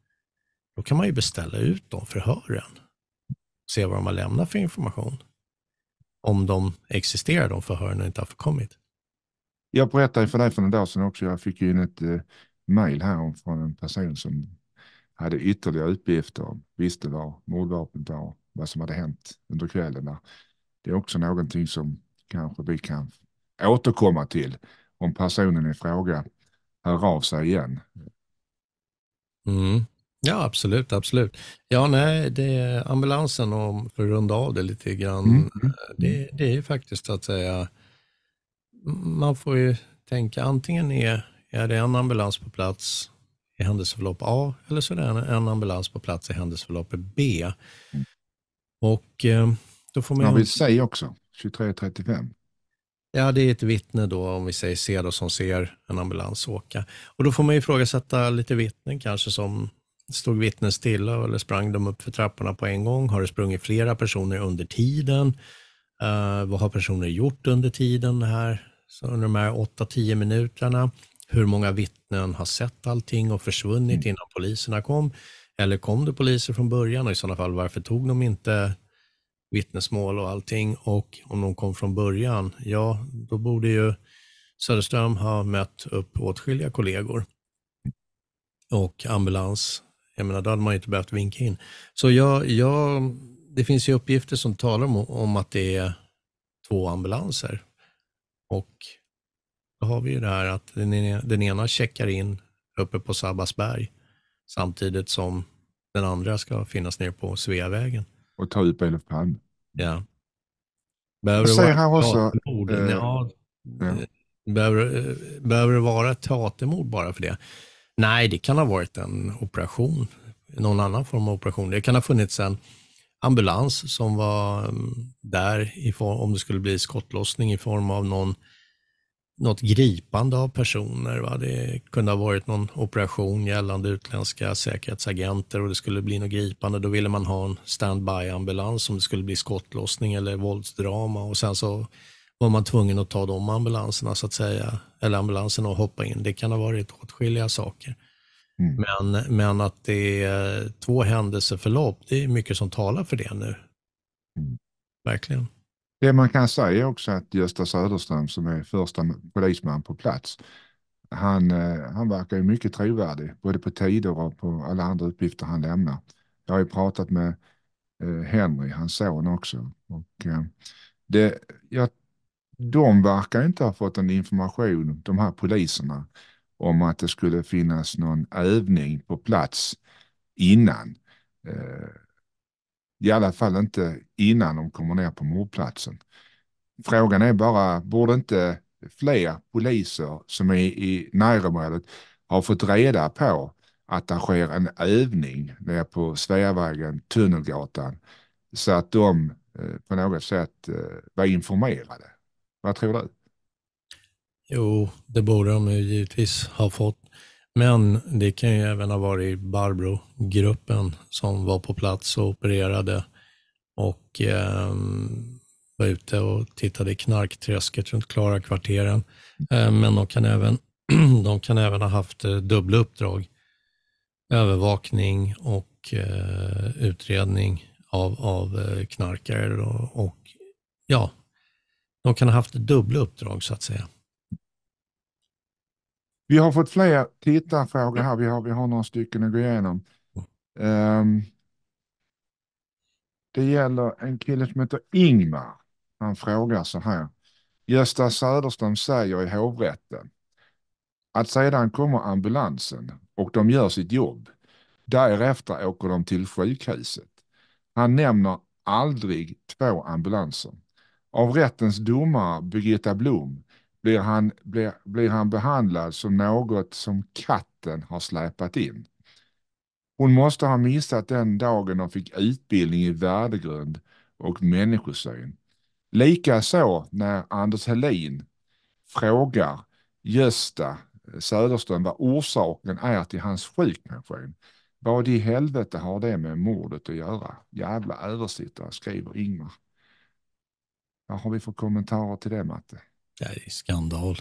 då kan man ju beställa ut de förhören. Se vad de har lämnat för information. Om de existerar, de förhören, och inte har förkommit. Jag berättade för dig för en dag sedan också, jag fick in ett eh, mejl här från en person som hade ytterligare uppgifter, visste var mordvapnet var, vad som hade hänt under kvällen. Det är också någonting som kanske vi kan återkomma till om personen i fråga hör av sig igen. Mm. Ja, absolut, absolut. Ja, nej, det är ambulansen, om för att runda av det lite grann, mm. Eh, mm det, mm. det är faktiskt att säga, man får ju tänka antingen är, är det en ambulans på plats i händelseförlopp A eller så är det en, en ambulans på plats i händelseförlopp B. Mm. Och eh, då får man... Ja, vi säger också, 23.35. Ja, det är ett vittne då, om vi säger C då, som ser en ambulans åka. Och då får man ifrågasätta lite vittnen kanske som stod vittnen stilla eller sprang de upp för trapporna på en gång? Har det sprungit flera personer under tiden? Uh, vad har personer gjort under tiden här? Så under de här 8-10 minuterna? Hur många vittnen har sett allting och försvunnit mm. innan poliserna kom? Eller kom det poliser från början och i sådana fall varför tog de inte vittnesmål och allting? Och om de kom från början, ja, då borde ju Söderström ha mött upp åtskilliga kollegor och ambulans. Jag menar, då hade man ju inte behövt vinka in. Så ja, jag, det finns ju uppgifter som talar om, om att det är två ambulanser. Och då har vi ju det här att den, den ena checkar in uppe på Sabbasberg samtidigt som den andra ska finnas nere på Sveavägen. Och ta ut Elof Palme. Ja. Behöver det, vara han också, eh, behöver, behöver det vara ett teatermord bara för det? Nej, det kan ha varit en operation, någon annan form av operation. Det kan ha funnits en ambulans som var mm, där om det skulle bli skottlossning i form av någon något gripande av personer. Va? Det kunde ha varit någon operation gällande utländska säkerhetsagenter och det skulle bli något gripande. Då ville man ha en standby-ambulans om det skulle bli skottlossning eller våldsdrama och sen så var man tvungen att ta de ambulanserna så att säga, eller ambulansen och hoppa in. Det kan ha varit åtskilliga saker. Mm. Men, men att det är två händelseförlopp, det är mycket som talar för det nu. Mm. Verkligen. Det man kan säga är också att Gösta Söderström som är första polisman på plats, han, eh, han verkar ju mycket trovärdig, både på tider och på alla andra uppgifter han lämnar. Jag har ju pratat med eh, Henry, hans son också. Och, eh, det, ja, de verkar inte ha fått en information, de här poliserna, om att det skulle finnas någon övning på plats innan. Eh, i alla fall inte innan de kommer ner på mordplatsen. Frågan är bara, borde inte fler poliser som är i närområdet ha fått reda på att det sker en övning nere på Sveavägen, Tunnelgatan, så att de eh, på något sätt eh, var informerade. Vad tror du? Jo, det borde de ju givetvis ha fått. Men det kan ju även ha varit Barbro-gruppen som var på plats och opererade och eh, var ute och tittade i knarkträsket runt Klara kvarteren. Eh, men de kan, även, de kan även ha haft eh, dubbla uppdrag. Övervakning och eh, utredning av, av eh, knarkare och, och ja, de kan ha haft dubbla uppdrag så att säga. Vi har fått fler tittarfrågor här. Vi har, vi har några stycken att gå igenom. Um, det gäller en kille som heter Ingmar. Han frågar så här. Gösta Söderström säger i hovrätten att sedan kommer ambulansen och de gör sitt jobb. Därefter åker de till sjukhuset. Han nämner aldrig två ambulanser. Av rättens domare Birgitta Blom blir han, blir, blir han behandlad som något som katten har släpat in. Hon måste ha missat den dagen de fick utbildning i värdegrund och människosyn. Likaså när Anders Helin frågar Gösta Söderström vad orsaken är till hans sjukpension. Vad i helvete har det med mordet att göra? Jävla översittare, skriver Ingmar. Vad har vi för kommentarer till det, Matte? Det är skandal.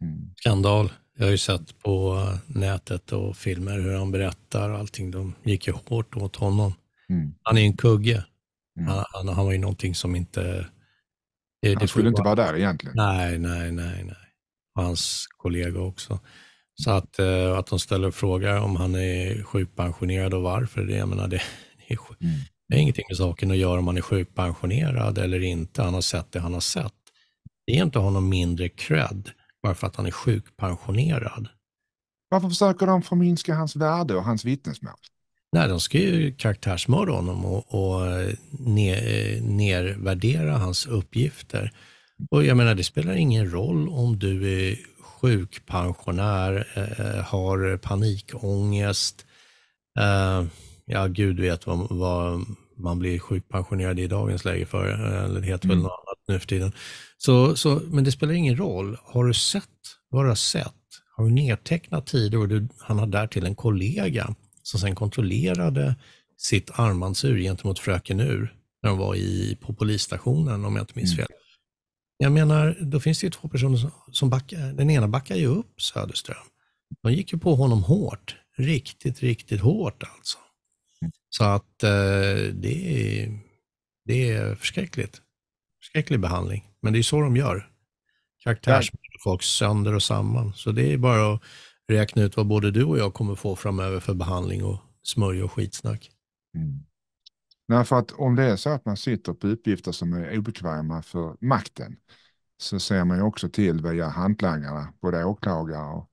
Mm. Skandal. Jag har ju sett på nätet och filmer hur han berättar och allting. De gick ju hårt åt honom. Mm. Han är en kugge. Mm. Han, han, han, var ju någonting som inte... Det, han det skulle inte vara där egentligen. Nej, nej, nej. nej. hans kollega också. Så att, eh, att de ställer frågor om han är sjukpensionerad och varför. Det, jag menar, det, det, är, mm. det är ingenting med saken att göra om han är sjukpensionerad eller inte. Han har sett det han har sett. Det ger inte honom mindre cred bara för att han är sjukpensionerad. Varför försöker de förminska hans värde och hans vittnesmål? Nej, de ska ju karaktärsmörda honom och, och eh, ner, eh, nervärdera hans uppgifter. Och jag menar, det spelar ingen roll om du är sjukpensionär, eh, har panikångest. ja, gud vet vad, vad, man blir sjukpensionerad i dagens läge för. Eller det heter mm. väl något nu för tiden. Så, så, men det spelar ingen roll. Har du sett vad du har sett? Har du nedtecknat tider och du, han har därtill en kollega som sen kontrollerade sitt armbandsur gentemot fröken Ur när de var i, på polisstationen om jag inte minns mm. fel. Mm. Jag menar, då finns det ju två personer som, som backar. Den ena backar ju upp Söderström. De gick ju på honom hårt. Riktigt, riktigt hårt alltså. Mm. Så att eh, det, är, det är förskräckligt förskräcklig behandling. Men det är så de gör. Karaktärsmässigt folk sönder och samman. Så det är bara att räkna ut vad både du och jag kommer få framöver för behandling och smörja och skitsnack. Mm. Nej, för att om det är så att man sitter på uppgifter som är obekväma för makten så ser man ju också till via hantlangarna, både åklagare och,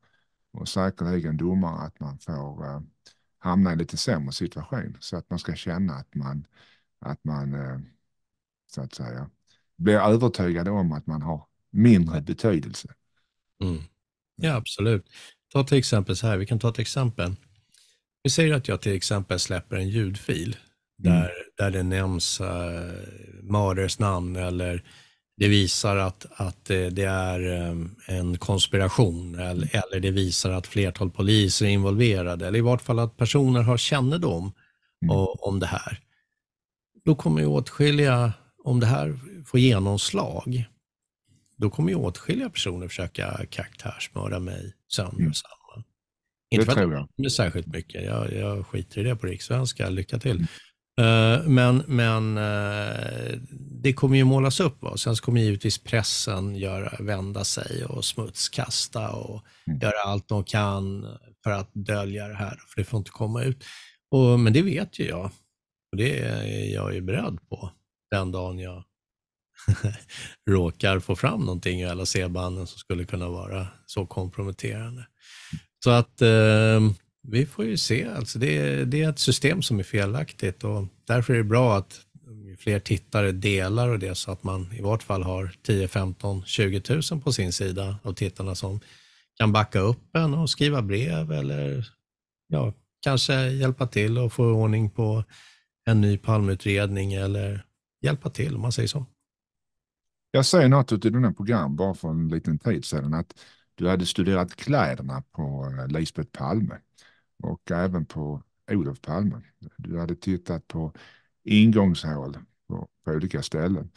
och säkerligen domare, att man får eh, hamna i en lite sämre situation så att man ska känna att man, att man eh, så att säga, blir övertygade om att man har mindre betydelse. Mm. Ja, absolut. Ta till exempel så här, vi kan ta ett exempel. Vi säger att jag till exempel släpper en ljudfil där, mm. där det nämns äh, eh, mördares namn eller det visar att, att eh, det är eh, en konspiration eller, mm. eller det visar att flertal poliser är involverade eller i vart fall att personer har kännedom mm. om det här. Då kommer ju åtskilliga, om det här få genomslag, då kommer ju åtskilliga personer försöka karaktärsmörda mig sönder mm. samman. Inte för att det jag särskilt mycket, jag, jag skiter i det på rikssvenska, lycka till. Mm. Uh, men, men uh, det kommer ju målas upp va? sen så kommer givetvis pressen göra, vända sig och smutskasta och mm. göra allt de kan för att dölja det här, för det får inte komma ut. Och, men det vet ju jag och det är jag ju beredd på den dagen jag råkar få fram någonting i alla C-banden som skulle kunna vara så komprometterande. Så att eh, vi får ju se, alltså det, det, är ett system som är felaktigt och därför är det bra att fler tittare delar och det så att man i vart fall har 10, 15, 20 000 på sin sida av tittarna som kan backa upp en och skriva brev eller ja, kanske hjälpa till och få ordning på en ny palmutredning eller hjälpa till om man säger så. Jag säger något ut i dina program bara för en liten tid sedan att du hade studerat kläderna på eh, Lisbeth Palme och även på Olof Palme. Du hade tittat på ingångshål på, på olika ställen.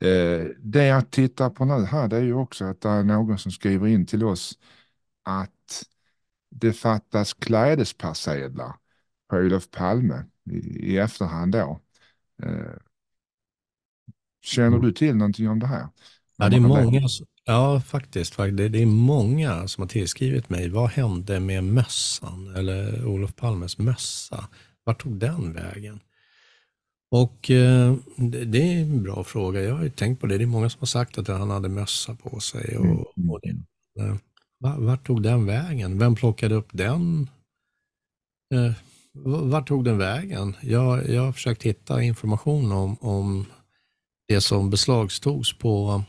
Eh, det jag tittar på nu här det är ju också att det är någon som skriver in till oss att det fattas klädespersedlar på Olof Palme i, i efterhand då. Eh, Känner du till någonting om det här? Ja, det är många, ja faktiskt. Det är många som har tillskrivit mig. Vad hände med mössan? Eller Olof Palmes mössa? Vart tog den vägen? Och eh, det är en bra fråga. Jag har ju tänkt på det. Det är många som har sagt att han hade mössa på sig. Och, mm. och det. Eh, vart tog den vägen? Vem plockade upp den? Eh, vart tog den vägen? Jag, jag har försökt hitta information om, om det som beslagtogs på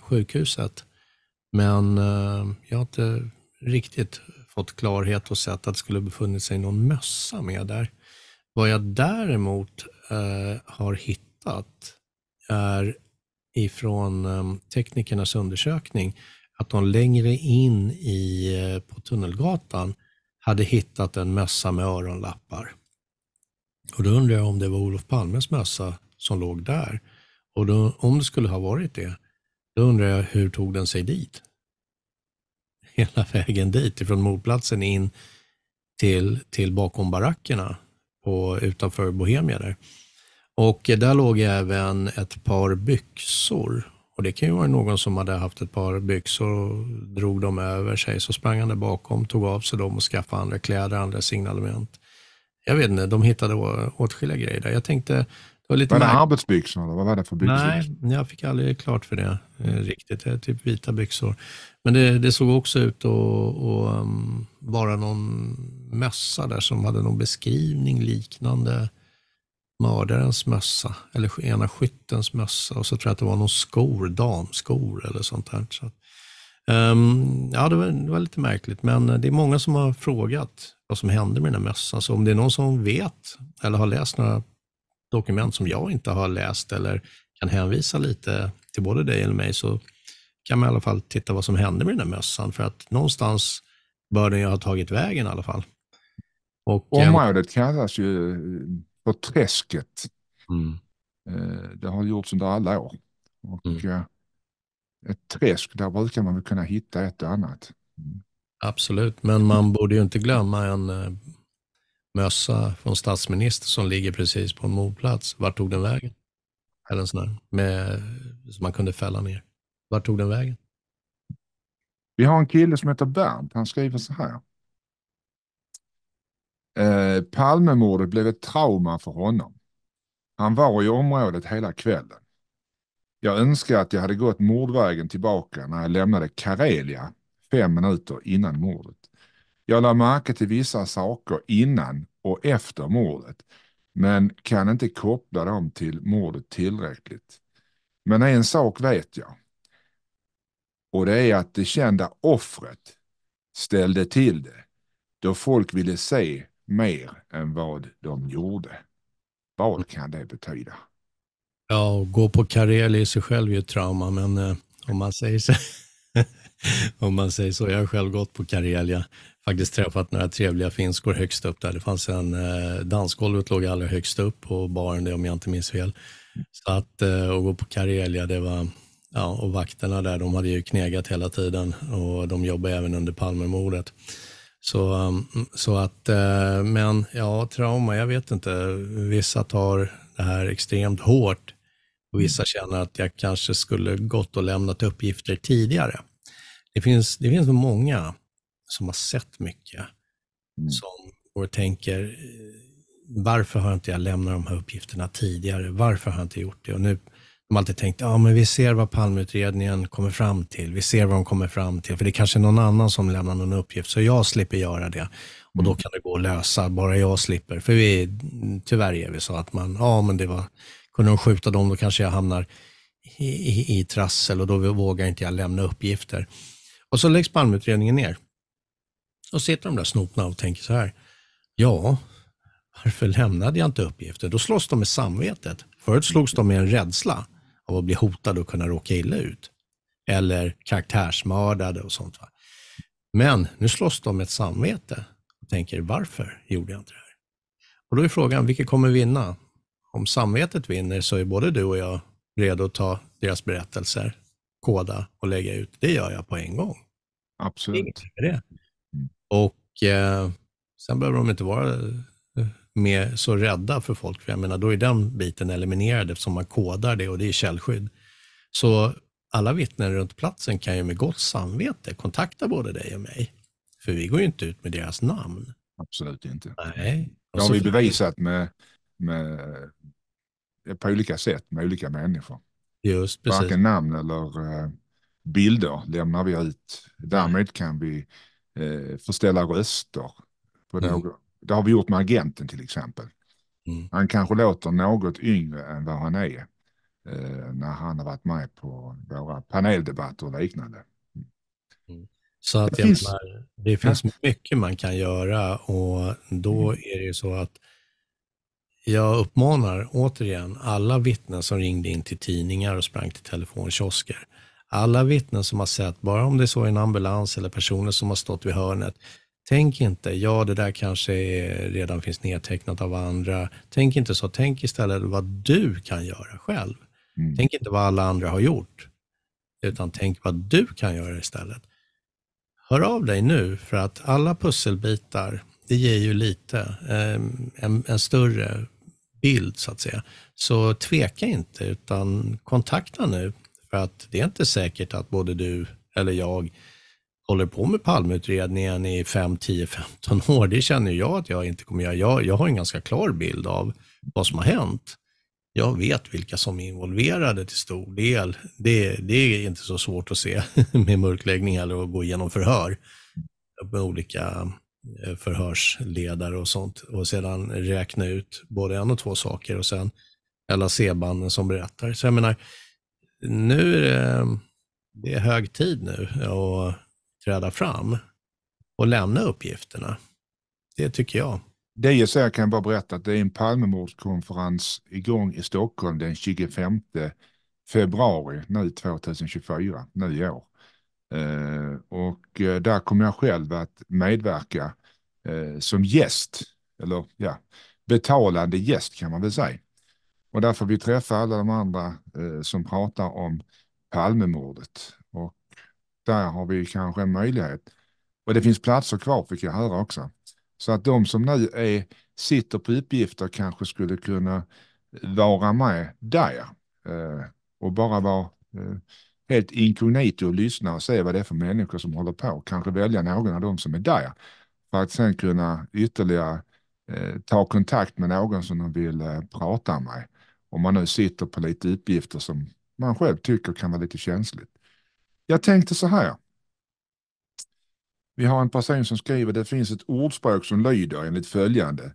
sjukhuset. Men eh, jag har inte riktigt fått klarhet och sett att det skulle befunnit sig någon mössa med där. Vad jag däremot eh, har hittat är ifrån eh, teknikernas undersökning att de längre in i, på Tunnelgatan hade hittat en mössa med öronlappar. Och då undrar jag om det var Olof Palmes mössa som låg där. Och då, om det skulle ha varit det, då undrar jag hur tog den sig dit? Hela vägen dit, ifrån mordplatsen in till, till bakom barackerna på, utanför Bohemia där. Och där låg även ett par byxor. Och det kan ju vara någon som hade haft ett par byxor och drog dem över sig. Så sprang han där bakom, tog av sig dem och skaffade andra kläder, andra signalement. Jag vet inte, de hittade åtskilliga grejer där. Jag tänkte, var, lite var det arbetsbyxorna? eller vad var det för byxor? Nej, jag fick aldrig klart för det eh, riktigt. Det är typ vita byxor. Men det, det såg också ut att um, vara någon mössa där som hade någon beskrivning liknande mördarens mössa, eller ena skyttens mössa. Och så tror jag att det var någon skor, damskor eller sånt där. Så, um, ja, det var, det var lite märkligt, men eh, det är många som har frågat vad som hände med den här mössan. Så om det är någon som vet eller har läst några dokument som jag inte har läst eller kan hänvisa lite till både dig eller mig, så kan man i alla fall titta vad som hände med den där mössan, för att någonstans bör den ju ha tagit vägen i alla fall. Och, eh, Området kallas ju eh, för träsket. Mm. Eh, det har gjorts under alla år. Och mm. Ett träsk, där brukar man väl kunna hitta ett och annat. Absolut, men man borde ju inte glömma en mössa från statsminister som ligger precis på en mordplats. Vart tog den vägen? Eller en sån där, som man kunde fälla ner. Vart tog den vägen? Vi har en kille som heter Bernt. Han skriver så här. Eh, Palmemordet blev ett trauma för honom. Han var i området hela kvällen. Jag önskar att jag hade gått mordvägen tillbaka när jag lämnade Karelia fem minuter innan mordet. Jag lade märke till vissa saker innan och efter mordet, men kan inte koppla dem till mordet tillräckligt. Men en sak vet jag. Och det är att det kända offret ställde till det då folk ville se mer än vad de gjorde. Vad kan det betyda? Ja, att gå på Kareli i sig själv är ju ett trauma, men eh, om man säger så. om man säger så. Jag har själv gått på Karelia, faktiskt träffat några trevliga finskor högst upp där. Det fanns en, eh, dansgolvet låg allra högst upp på baren det om jag inte minns fel. Så att eh, gå på Karelia, det var, ja och vakterna där de hade ju knegat hela tiden och de jobbade även under Palmemordet. Så, mm, så att, eh, men ja, trauma, jag vet inte. Vissa tar det här extremt hårt och vissa känner att jag kanske skulle gått och lämnat uppgifter tidigare det finns, det finns många som har sett mycket mm. som och tänker, eh, varför har inte jag lämnat de här uppgifterna tidigare? Varför har jag inte gjort det? Och nu de alltid tänkt, ja men vi ser vad palmutredningen kommer fram till, vi ser vad de kommer fram till, för det är kanske någon annan som lämnar någon uppgift, så jag slipper göra det. Och då mm. kan det gå att lösa, bara jag slipper. För vi, tyvärr är vi så att man, ja men det var, kunde de skjuta dem, då kanske jag hamnar i, i, i trassel och då vågar inte jag lämna uppgifter. Och så läggs Palmeutredningen ner. Och sitter de där snoparna och tänker så här, ja, varför lämnade jag inte uppgifter? Då slåss de med samvetet. Förut slogs de med en rädsla av att bli hotad och kunna råka illa ut. Eller karaktärsmördade och sånt. Va? Men nu slåss de med ett samvete och tänker, varför gjorde jag inte det här? Och då är frågan, vilket kommer vinna? Om samvetet vinner så är både du och jag redo att ta deras berättelser koda och lägga ut. Det gör jag på en gång. Absolut. Det det. Och eh, sen behöver de inte vara eh, mer så rädda för folk. För jag menar, då är den biten eliminerad eftersom man kodar det och det är källskydd. Så alla vittnen runt platsen kan ju med gott samvete kontakta både dig och mig. För vi går ju inte ut med deras namn. Absolut inte. Nej. Det har vi bevisat med, med, eh, på olika sätt med olika människor. Just, precis. Varken namn eller eh, bilder lämnar vi ut. Därmed kan vi eh, förställa röster. På mm. något. Det har vi gjort med agenten till exempel. Mm. Han kanske låter något yngre än vad han är eh, när han har varit med på våra paneldebatter och liknande. Mm. Så att det, finns... Menar, det finns mycket man kan göra och då mm. är det ju så att jag uppmanar återigen alla vittnen som ringde in till tidningar och sprang till telefonkiosker. Alla vittnen som har sett, bara om det är så i en ambulans eller personer som har stått vid hörnet, Tänk inte, ja det där kanske är, redan finns nedtecknat av andra. Tänk inte så, tänk istället vad du kan göra själv. Mm. Tänk inte vad alla andra har gjort, utan tänk vad du kan göra istället. Hör av dig nu, för att alla pusselbitar, det ger ju lite, eh, en, en större bild så att säga. Så tveka inte utan kontakta nu för att det är inte säkert att både du eller jag håller på med palmutredningen i 5, 10, 15 år. Det känner jag att jag inte kommer göra. Jag, jag har en ganska klar bild av vad som har hänt. Jag vet vilka som är involverade till stor del. Det, det är inte så svårt att se med mörkläggning eller att gå igenom förhör med olika Eh, förhörsledare och sånt och sedan räkna ut både en och två saker och sen LAC-banden som berättar. Så jag menar, nu är det, det är hög tid nu att träda fram och lämna uppgifterna. Det tycker jag. Det jag säger kan jag bara berätta att det är en Palmemordskonferens igång i Stockholm den 25 februari nu 2024, nu i år. Eh, och eh, där kommer jag själv att medverka eh, som gäst, eller ja, betalande gäst kan man väl säga. Och där får vi träffa alla de andra som pratar om Palmemordet. Och där har vi kanske en möjlighet. Och det finns platser kvar fick jag höra också. Så att de som nu är, sitter på uppgifter kanske skulle kunna vara med där och bara vara helt inkognito lyssna och se vad det är för människor som håller på. Kanske välja någon av dem som är där för att sen kunna ytterligare eh, ta kontakt med någon som de vill eh, prata med. Om man nu sitter på lite uppgifter som man själv tycker kan vara lite känsligt. Jag tänkte så här. Vi har en person som skriver, det finns ett ordspråk som lyder enligt följande.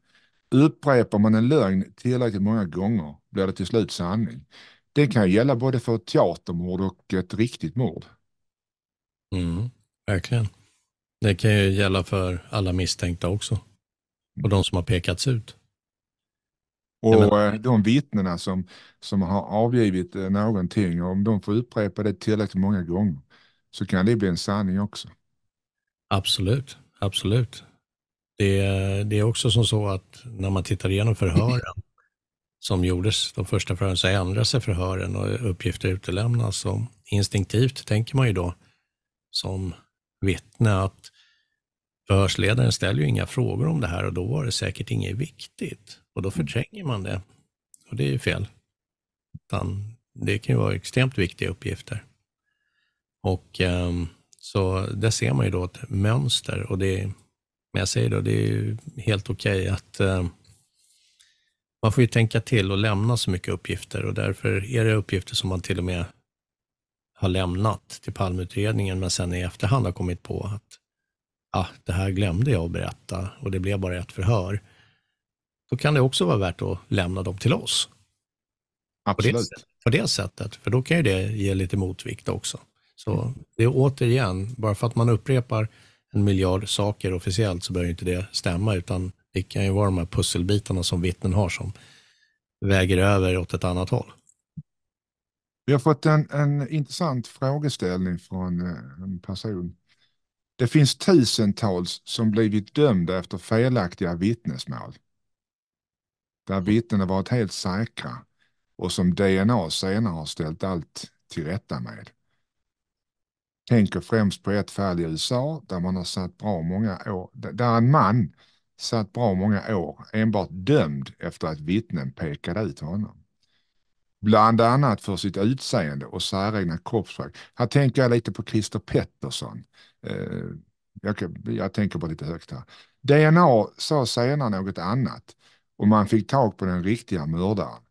Upprepar man en lögn tillräckligt många gånger blir det till slut sanning. Det kan ju gälla både för ett teatermord och ett riktigt mord. Mm, verkligen. Det kan ju gälla för alla misstänkta också. Och de som har pekats ut. Och eh, de vittnena som, som har avgivit eh, någonting, om de får upprepa det tillräckligt många gånger så kan det bli en sanning också. Absolut, absolut. Det, det är också som så att när man tittar igenom förhören som gjordes de första förhören, så ändrar sig förhören och uppgifter utelämnas. Och instinktivt tänker man ju då som vittne att förhörsledaren ställer ju inga frågor om det här och då var det säkert inget viktigt. Och då mm. förtränger man det. Och det är ju fel. Utan det kan ju vara extremt viktiga uppgifter. Och ehm, så där ser man ju då ett mönster och det, men jag säger då, det är ju helt okej okay att ehm, man får ju tänka till och lämna så mycket uppgifter och därför är det uppgifter som man till och med har lämnat till palmutredningen men sen i efterhand har kommit på att ah, det här glömde jag att berätta och det blev bara ett förhör. Då kan det också vara värt att lämna dem till oss. Absolut. På det, på det sättet, för då kan ju det ge lite motvikt också. Så det är återigen, bara för att man upprepar en miljard saker officiellt så behöver inte det stämma, utan det kan ju vara de här pusselbitarna som vittnen har som väger över åt ett annat håll. Vi har fått en, en intressant frågeställning från eh, en person. Det finns tusentals som blivit dömda efter felaktiga vittnesmål. Där vittnen har varit helt säkra och som DNA senare har ställt allt till rätta med. Tänker främst på ett fall i USA där man har satt bra många år, där en man satt bra många år enbart dömd efter att vittnen pekade ut honom. Bland annat för sitt utseende och säregna kroppsspråk. Här tänker jag lite på Christer Pettersson. Eh, jag, jag tänker på lite högt här. DNA sa senare något annat och man fick tag på den riktiga mördaren.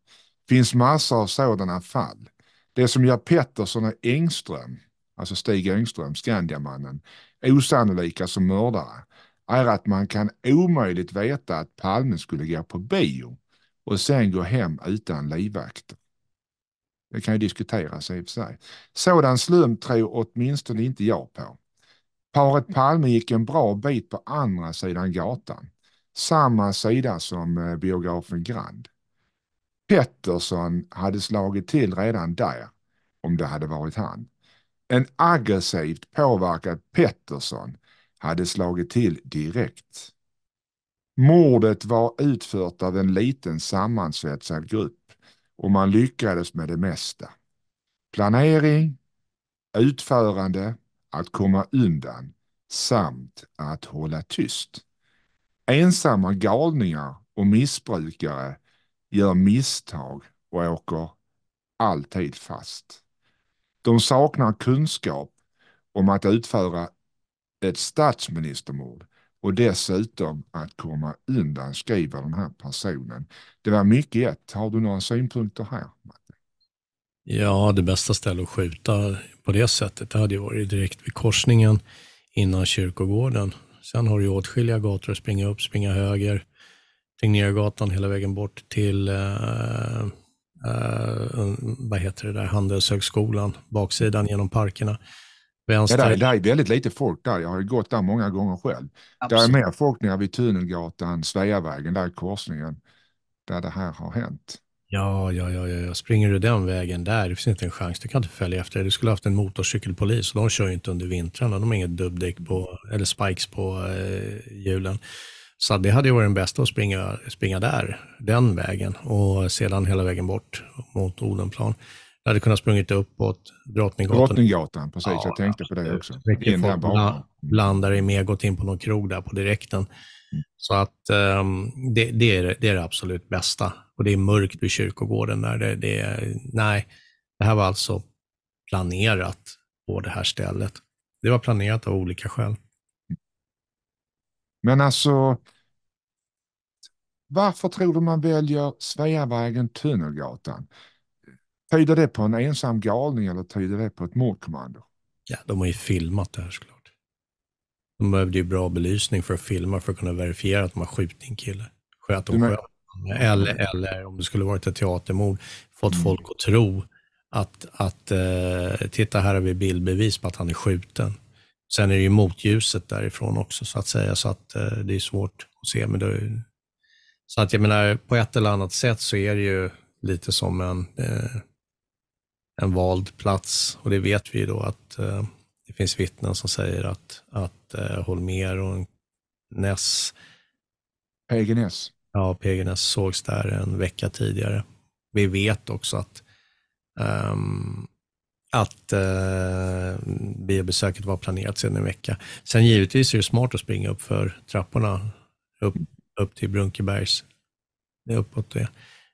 finns massor av sådana fall. Det som gör Pettersson och Engström, alltså Stig Engström, Skandiamannen, osannolika som mördare är att man kan omöjligt veta att Palme skulle gå på bio och sen gå hem utan livvakter. Det kan ju diskuteras i och för sig. Sådan slump tror åtminstone inte jag på. Paret Palme gick en bra bit på andra sidan gatan. Samma sida som eh, biografen Grand. Pettersson hade slagit till redan där, om det hade varit han. En aggressivt påverkad Pettersson hade slagit till direkt. Mordet var utfört av en liten sammansvetsad grupp och man lyckades med det mesta. Planering, utförande, att komma undan samt att hålla tyst. Ensamma galningar och missbrukare gör misstag och åker alltid fast. De saknar kunskap om att utföra ett statsministermord och dessutom att komma undan skriva den här personen. Det var mycket i ett. Har du några synpunkter här? Ja, det bästa stället att skjuta på det sättet det hade ju varit direkt vid korsningen innan kyrkogården. Sen har du ju åtskilliga gator att springa upp, springa höger, Tegnérgatan hela vägen bort till eh, eh, vad heter det där, Handelshögskolan, baksidan genom parkerna. Vänster. Ja, där, där är väldigt lite folk där. Jag har ju gått där många gånger själv. Absolut. Där är mer folk nere vid Tunnelgatan, Sveavägen, där i korsningen, där det här har hänt. Ja, ja, ja, ja, springer du den vägen där, det finns inte en chans. Du kan inte följa efter. Du skulle haft en motorcykelpolis och de kör ju inte under vintrarna. De har inget dubbdäck på, eller spikes på eh, hjulen. Så det hade ju varit den bästa att springa, springa där, den vägen och sedan hela vägen bort mot Odenplan. Det hade kunnat sprungit uppåt Drottninggatan. Drottninggatan, precis. Ja, jag tänkte på det också. In där bakom. Blandar i med, gått in på någon krog där på direkten. Mm. Så att um, det, det, är, det är det absolut bästa. Och det är mörkt vid kyrkogården där. Det, det, nej, det här var alltså planerat på det här stället. Det var planerat av olika skäl. Men alltså, varför tror du man väljer Sveavägen Tunnelgatan? Tyder det på en ensam galning eller tyder det på ett mordkommando? Ja, de har ju filmat det här såklart. De behövde ju bra belysning för att filma för att kunna verifiera att de har skjutit en kille. Att de men... eller, eller om det skulle varit ett teatermord, fått mm. folk att tro att, att eh, titta här har vi bildbevis på att han är skjuten. Sen är det ju motljuset därifrån också så att säga, så att eh, det är svårt att se. Men är... så att jag menar, på ett eller annat sätt så är det ju lite som en eh, en vald plats och det vet vi då att eh, det finns vittnen som säger att, att eh, Holmer och Ness Pegenäs. Ja, Pegenäs sågs där en vecka tidigare. Vi vet också att, um, att uh, biobesöket var planerat sedan en vecka. Sen givetvis är det smart att springa upp för trapporna upp, upp till Brunkebergs. Det är uppåt det.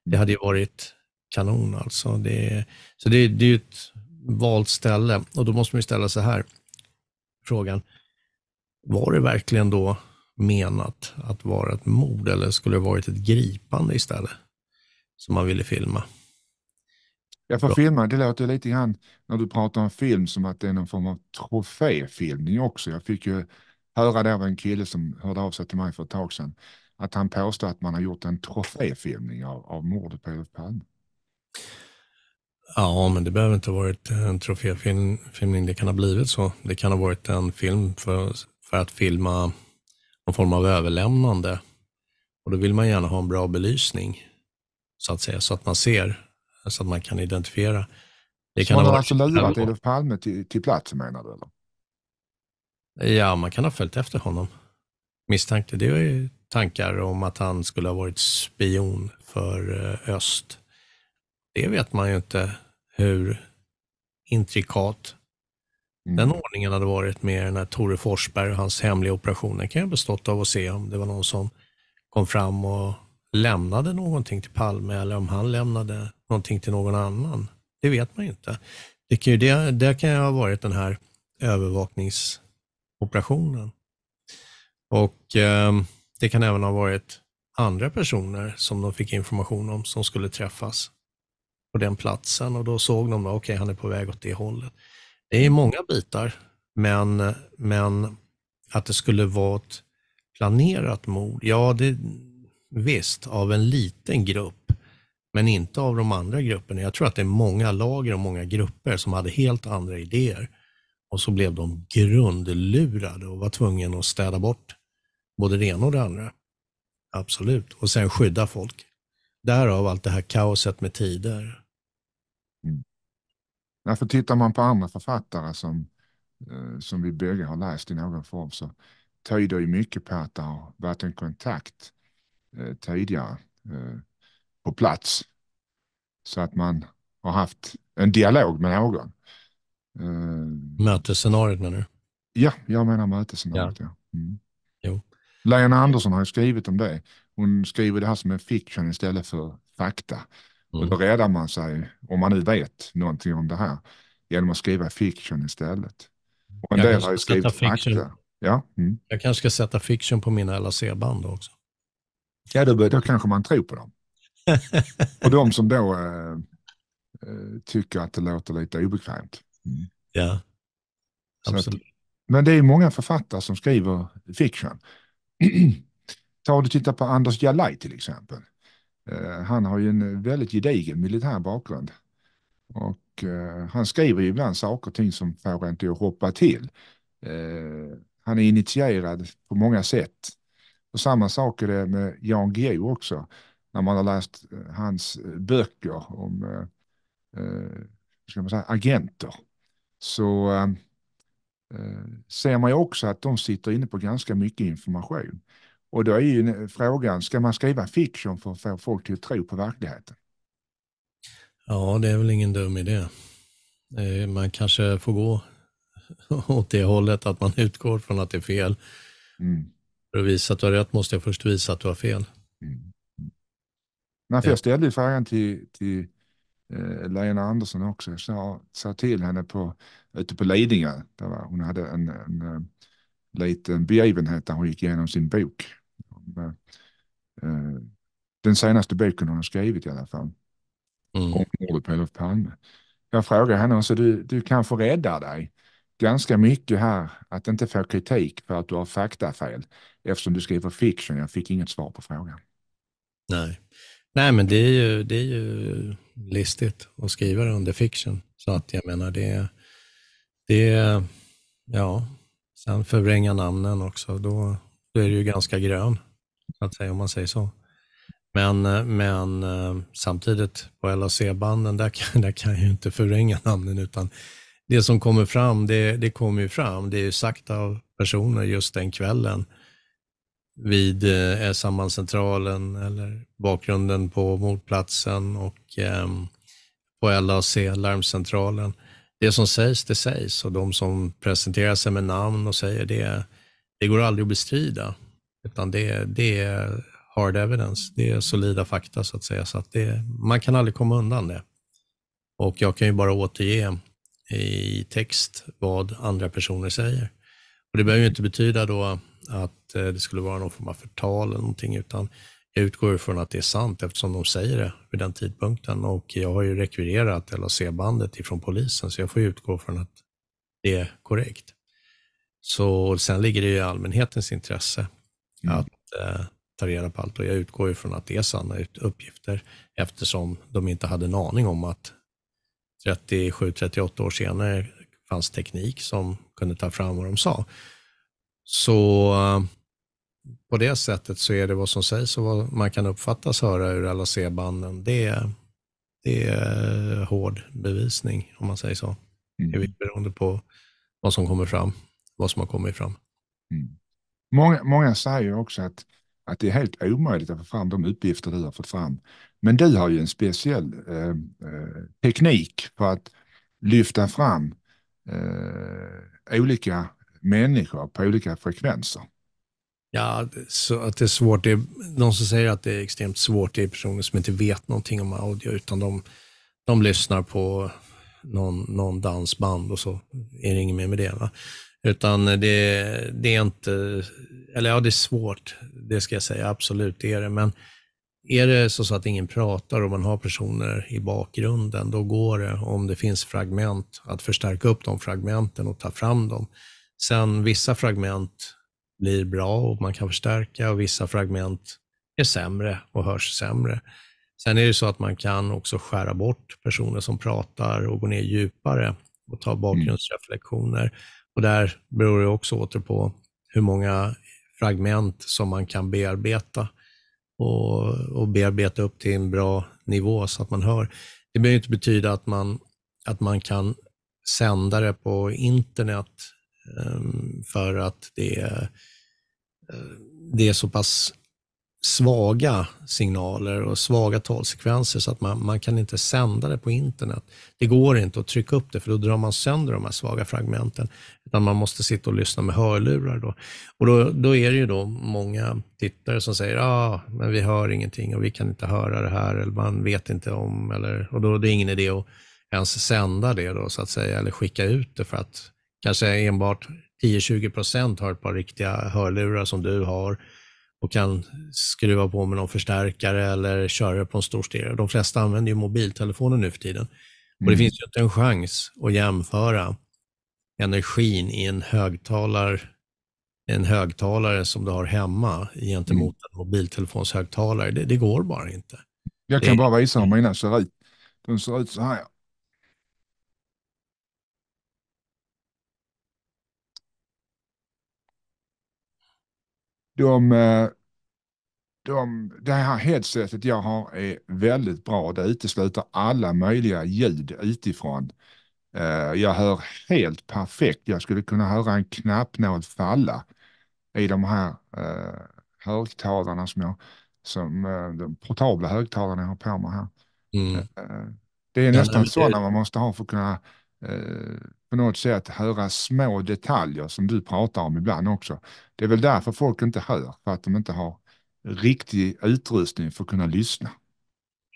Det hade ju varit kanon alltså. Det är, så det, det är ett valt ställe och då måste man ju ställa sig här frågan. Var det verkligen då menat att vara ett mord eller skulle det varit ett gripande istället? Som man ville filma. Ja, för filma, det låter lite grann när du pratar om film som att det är någon form av troféfilmning också. Jag fick ju höra det av en kille som hörde av sig till mig för ett tag sedan, att han påstår att man har gjort en troféfilmning av, av mordet på Olof Palme. Ja, men det behöver inte ha varit en troféfilmning. Det kan ha blivit så. Det kan ha varit en film för, för att filma någon form av överlämnande. Och då vill man gärna ha en bra belysning, så att säga, så att man ser, så att man kan identifiera. Det så kan man ha, ha alltså lurat Olof Palme till, till plats, menar du? Eller? Ja, man kan ha följt efter honom. Misstänkte, det var ju tankar om att han skulle ha varit spion för eh, öst det vet man ju inte hur intrikat mm. den ordningen hade varit med den här Tore Forsberg och hans hemliga operationer. Det kan ju bestått av att se om det var någon som kom fram och lämnade någonting till Palme eller om han lämnade någonting till någon annan. Det vet man ju inte. Det kan ju, det, det kan ju ha varit den här övervakningsoperationen. Och eh, det kan även ha varit andra personer som de fick information om som skulle träffas på den platsen och då såg de att okay, han är på väg åt det hållet. Det är många bitar, men, men att det skulle vara ett planerat mord, ja det, visst, av en liten grupp, men inte av de andra grupperna. Jag tror att det är många lager och många grupper som hade helt andra idéer och så blev de grundlurade och var tvungna att städa bort både det ena och det andra. Absolut, och sen skydda folk. Därav allt det här kaoset med tider Därför tittar man på andra författare som, eh, som vi bägge har läst i någon form så tyder ju mycket på att det har varit en kontakt eh, tidigare eh, på plats. Så att man har haft en dialog med någon. Mötesscenariot menar du? Ja, jag menar mötesscenariot. Ja. Ja. Mm. Lena Andersson har skrivit om det. Hon skriver det här som en fiction istället för fakta. Mm. Och då räddar man sig, om man nu vet någonting om det här, genom att skriva fiction istället. Och en jag del har ju skrivit fakta. Ja? Mm. Jag kanske ska sätta fiction på mina LAC-band också. Ja, då, då kanske man tror på dem. och de som då eh, eh, tycker att det låter lite obekvämt. Mm. Ja, absolut. Att, men det är många författare som skriver fiction. Ta och titta på Anders Jalaj till exempel. Eh, han har ju en väldigt gedigen militär bakgrund. Och eh, han skriver ju ibland saker och ting som får en till att hoppa till. Eh, han är initierad på många sätt. Och samma sak är det med Jan Guillou också. När man har läst hans böcker om ska man säga, agenter så eh, ser man ju också att de sitter inne på ganska mycket information. Och då är ju frågan, ska man skriva fiction för att få folk till att tro på verkligheten? Ja, det är väl ingen dum idé. Eh, man kanske får gå åt det hållet, att man utgår från att det är fel. Mm. För att visa att du har rätt måste jag först visa att du har fel. Mm. Nej, för jag ställde frågan till, till eh, Lena Andersson också. Jag sa, sa till henne på, ute på Lidingö, där hon hade en, en eh, liten um, begivenhet där hon gick igenom sin bok. Eh, eh, den senaste boken hon har skrivit i alla fall. Mm. Om mordet på Olof Palme. Jag frågade henne, så du, du kan få dig ganska mycket här att inte få kritik för att du har faktafel eftersom du skriver fiction. Jag fick inget svar på frågan. Nej, Nej men det är, ju, det är ju listigt att skriva under fiction. Så att jag menar det, det ja, Sen förvränga namnen också, då, då är det ju ganska grön, så att säga, om man säger så. Men, eh, men eh, samtidigt på LAC-banden, där kan, där kan jag ju inte förvränga namnen, utan det som kommer fram, det, det kommer ju fram. Det är ju sagt av personer just den kvällen vid eh, sambandscentralen eller bakgrunden på mordplatsen och eh, på LAC, larmcentralen det som sägs, det sägs och de som presenterar sig med namn och säger det, det går aldrig att bestrida. Utan det, det är hard evidence, det är solida fakta så att säga. Så att det, man kan aldrig komma undan det. Och jag kan ju bara återge i text vad andra personer säger. Och Det behöver ju inte betyda då att eh, det skulle vara någon form av förtal eller någonting, utan jag utgår ifrån att det är sant eftersom de säger det vid den tidpunkten och jag har ju rekvirerat LAC-bandet ifrån polisen så jag får utgå från att det är korrekt. Så sen ligger det ju i allmänhetens intresse mm. att eh, ta reda på allt och jag utgår ifrån att det är sanna uppgifter eftersom de inte hade en aning om att 37-38 år senare fanns teknik som kunde ta fram vad de sa. Så eh, på det sättet så är det vad som sägs och vad man kan uppfattas höra ur alla c banden Det, är, det är hård bevisning, om man säger så. Mm. Det är mm. beroende på vad som kommer fram, vad som har kommit fram. Mm. Många, många säger också att, att det är helt omöjligt att få fram de uppgifter du har fått fram. Men du har ju en speciell eh, eh teknik för att lyfta fram eh, olika människor på olika frekvenser. Ja, så att det är svårt. Det är, de som säger att det är extremt svårt, det är personer som inte vet någonting om audio, utan de, de lyssnar på någon, någon dansband och så är det inget mer med det. Va? Utan det, det är inte, eller ja, det är svårt, det ska jag säga, absolut det är det, men är det så att ingen pratar och man har personer i bakgrunden, då går det, om det finns fragment, att förstärka upp de fragmenten och ta fram dem. Sen vissa fragment blir bra och man kan förstärka och vissa fragment är sämre och hörs sämre. Sen är det så att man kan också skära bort personer som pratar och gå ner djupare och ta bakgrundsreflektioner. Och där beror det också åter på hur många fragment som man kan bearbeta och, och bearbeta upp till en bra nivå så att man hör. Det behöver inte betyda att man, att man kan sända det på internet Ehm, för att det är, eh, det är så pass svaga signaler och svaga talsekvenser så att man, man kan inte sända det på internet. Det går inte att trycka upp det för då drar man sönder de här svaga fragmenten. Utan man måste sitta och lyssna med hörlurar. Då. Och då, då är det ju då många tittare som säger ah, men vi hör ingenting och vi kan inte höra det här eller man vet inte om eller och då är det ingen idé att ens sända det då så att säga eller skicka ut det för att kanske enbart 10-20 procent har ett par riktiga hörlurar som du har och kan skruva på med någon förstärkare eller köra på en stor stereo. De flesta använder ju mobiltelefoner nu för tiden. Och Det mm. finns ju inte en chans att jämföra energin i en högtalare, en högtalare som du har hemma gentemot mm. en mobiltelefonshögtalare. Det, det går bara inte. Jag kan det... bara visa hur mina ser ut. De ser ut så här. de, eh, de, det här headsetet jag har är väldigt bra. Det utesluter alla möjliga ljud utifrån. Eh, jag hör helt perfekt. Jag skulle kunna höra en knappnål falla i de här eh, högtalarna som jag, som de portabla högtalarna jag har på mig här. Mm. Det är nästan ja, sådana man måste ha för att kunna på något sätt höra små detaljer som du pratar om ibland också. Det är väl därför folk inte hör, för att de inte har riktig utrustning för att kunna lyssna.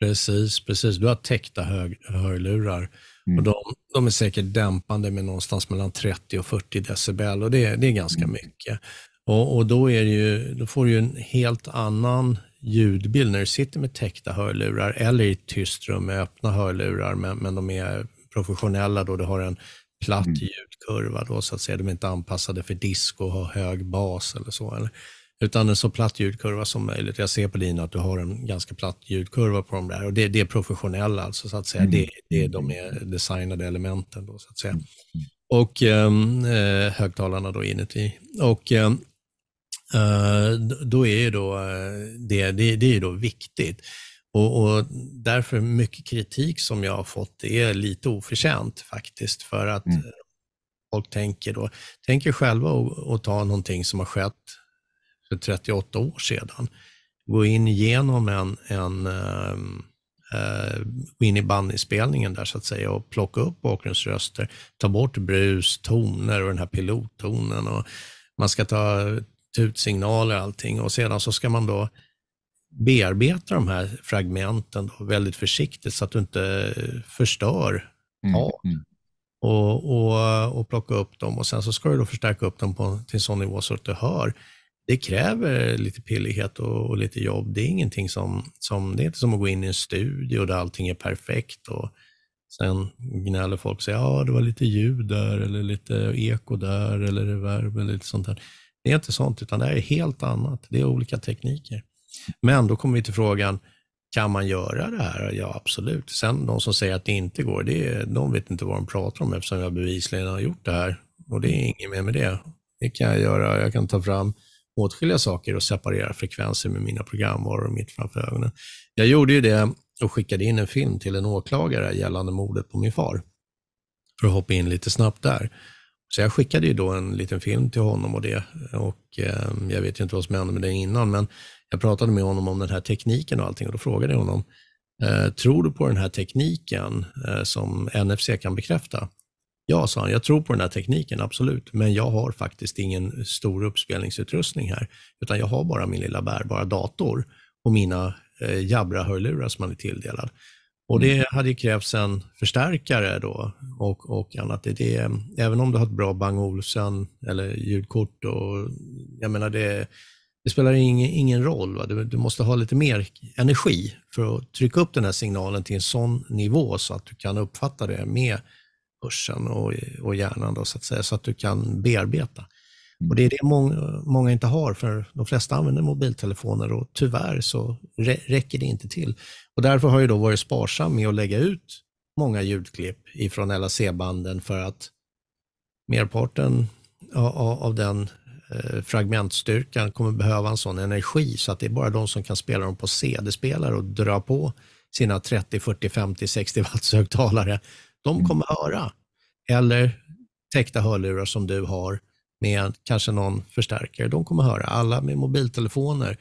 Precis, precis. Du har täckta hör hörlurar. Mm. Och de, de, är säkert dämpande med någonstans mellan 30 och 40 decibel och det, det är ganska mm. mycket. Och, och då, ju, då, får du en helt annan ljudbild när du sitter med täckta hörlurar eller i ett tyst rum med öppna hörlurar, men, men de är professionella då du har en platt mm. ljudkurva då så att säga. De är inte anpassade för disco och har hög bas eller så. Eller? Utan en så platt ljudkurva som möjligt. Jag ser på din att du har en ganska platt ljudkurva på de där. Och det, det är professionella alltså så att säga. Mm. Det, det, de är mm. designade elementen då så att säga. Mm. Och ehm, eh, högtalarna då inuti. Och ehm, eh, då är ju då, eh, det, det, det är då viktigt. Och, och, därför mycket kritik som jag har fått är lite oförtjänt faktiskt, för att mm. Eh, folk tänker då, tänker själva att ta någonting som har skett för 38 år sedan, gå in genom en, en äh, gå in i bandinspelningen där så att säga och plocka upp bakgrundsröster, ta bort brus, toner och den här pilottonen och man ska ta ut signaler och allting och sedan så ska man då bearbeta de här fragmenten då, väldigt försiktigt så att du inte eh, förstör mm, mm. Och, och, och, plocka upp dem och sen så ska du då förstärka upp dem på, till en sån nivå så att du hör. Det kräver lite pillighet och, och lite jobb. Det är ingenting som, som, det är inte som att gå in i en studio där allting är perfekt och sen gnäller folk och säger ja det var lite ljud där eller lite eko där eller reverb eller lite sånt där. Det är inte sånt, utan det är helt annat. Det är olika tekniker. Men då kommer vi till frågan, kan man göra det här? Ja, absolut. Sen de som säger att det inte går, det är, de vet inte vad de pratar om eftersom jag bevisligen har gjort det här. Och det är inget mer med det. Det kan jag göra. Jag kan ta fram åtskilliga saker och separera frekvenser med mina programvaror mitt framför ögonen. Jag gjorde ju det och skickade in en film till en åklagare gällande mordet på min far. För att hoppa in lite snabbt där. Så jag skickade ju då en liten film till honom och det. Och eh, Jag vet ju inte vad som hände med den innan, men jag pratade med honom om den här tekniken och allting och då frågade jag honom, eh, tror du på den här tekniken eh, som NFC kan bekräfta? Ja, sa han, jag tror på den här tekniken, absolut, men jag har faktiskt ingen stor uppspelningsutrustning här, utan jag har bara min lilla bärbara dator och mina eh, Jabra-hörlurar som man är tilldelad. Och Det mm. hade ju krävts en förstärkare då och, och annat. Det, det, även om du har ett bra Bang Olufsen eller ljudkort, och, jag menar det, det spelar ingen, ingen roll. Va? Du, du, måste ha lite mer energi för att trycka upp den här signalen till en sån nivå så att du kan uppfatta det med hörseln och, och hjärnan, då, så, att säga, så att du kan bearbeta. Mm. Och Det är det många, många inte har, för de flesta använder mobiltelefoner och tyvärr så räcker det inte till. Och Därför har jag då varit sparsam med att lägga ut många ljudklipp ifrån LAC-banden för att merparten av, av den Eh, fragmentstyrkan kommer behöva en sån energi så att det är bara de som kan spela dem på CD-spelare och dra på sina 30, 40, 50, 60 watts högtalare. De mm. kommer höra. Eller täckta hörlurar som du har med kanske någon förstärkare. De kommer höra. Alla med mobiltelefoner.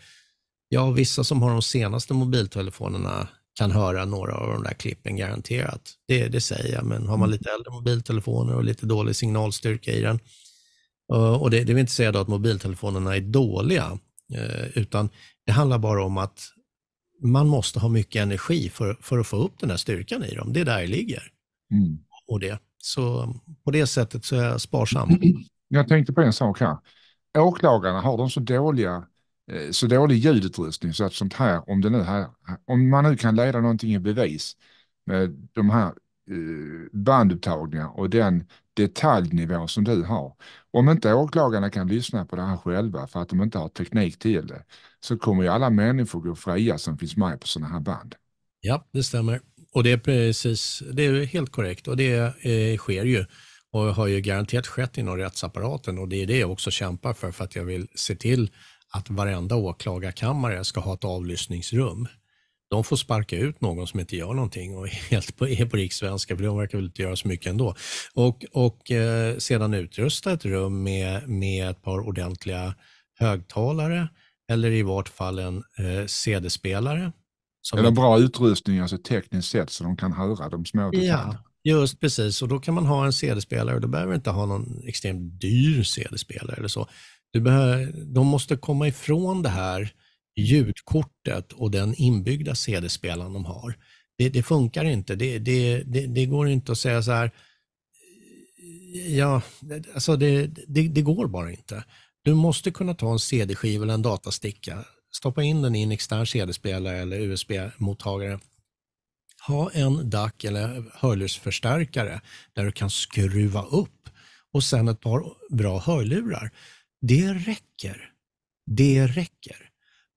Ja, vissa som har de senaste mobiltelefonerna kan höra några av de där klippen garanterat. Det, det säger jag, men har man mm. lite äldre mobiltelefoner och lite dålig signalstyrka i den, Eh, och det, det vill inte säga att mobiltelefonerna är dåliga, eh, utan det handlar bara om att man måste ha mycket energi för, för att få upp den här styrkan i dem. Det är där det ligger. Mm. Och det. Så på det sättet så är jag sparsam. Jag tänkte på en sak här. Åklagarna, har de så dåliga eh, så dålig ljudutrustning så att sånt här, om, det nu här, om man nu kan leda någonting i bevis med de här bandupptagningar och den detaljnivå som du har. Om inte åklagarna kan lyssna på det här själva för att de inte har teknik till det så kommer ju alla människor gå fria som finns med på sådana här band. Ja, det stämmer. Och det är precis, det är helt korrekt och det eh, sker ju och har ju garanterat skett inom rättsapparaten och det är det jag också kämpar för för att jag vill se till att varenda åklagarkammare ska ha ett avlyssningsrum de får sparka ut någon som inte gör någonting och är helt på, är på rikssvenska, för de verkar väl inte göra så mycket ändå. Och, och eh, sedan utrusta ett rum med, med ett par ordentliga högtalare eller i vart fall en eh, CD-spelare. Eller är... bra utrustning, alltså tekniskt sett, så de kan höra de små detaljerna. Ja, just precis. Och då kan man ha en CD-spelare och då behöver inte ha någon extremt dyr CD-spelare eller så. Du behöver, de måste komma ifrån det här ljudkortet och den inbyggda CD-spelaren de har. Det, det funkar inte. Det, det, det, går inte att säga så här, eh, ja, alltså det, går bara inte. Du måste kunna ta en CD-skiva eller en datasticka, stoppa in den i en extern CD-spelare eller USB-mottagare. Ha en DAC eller hörlursförstärkare där du kan skruva upp och sen ett par bra hörlurar. Det räcker. Det räcker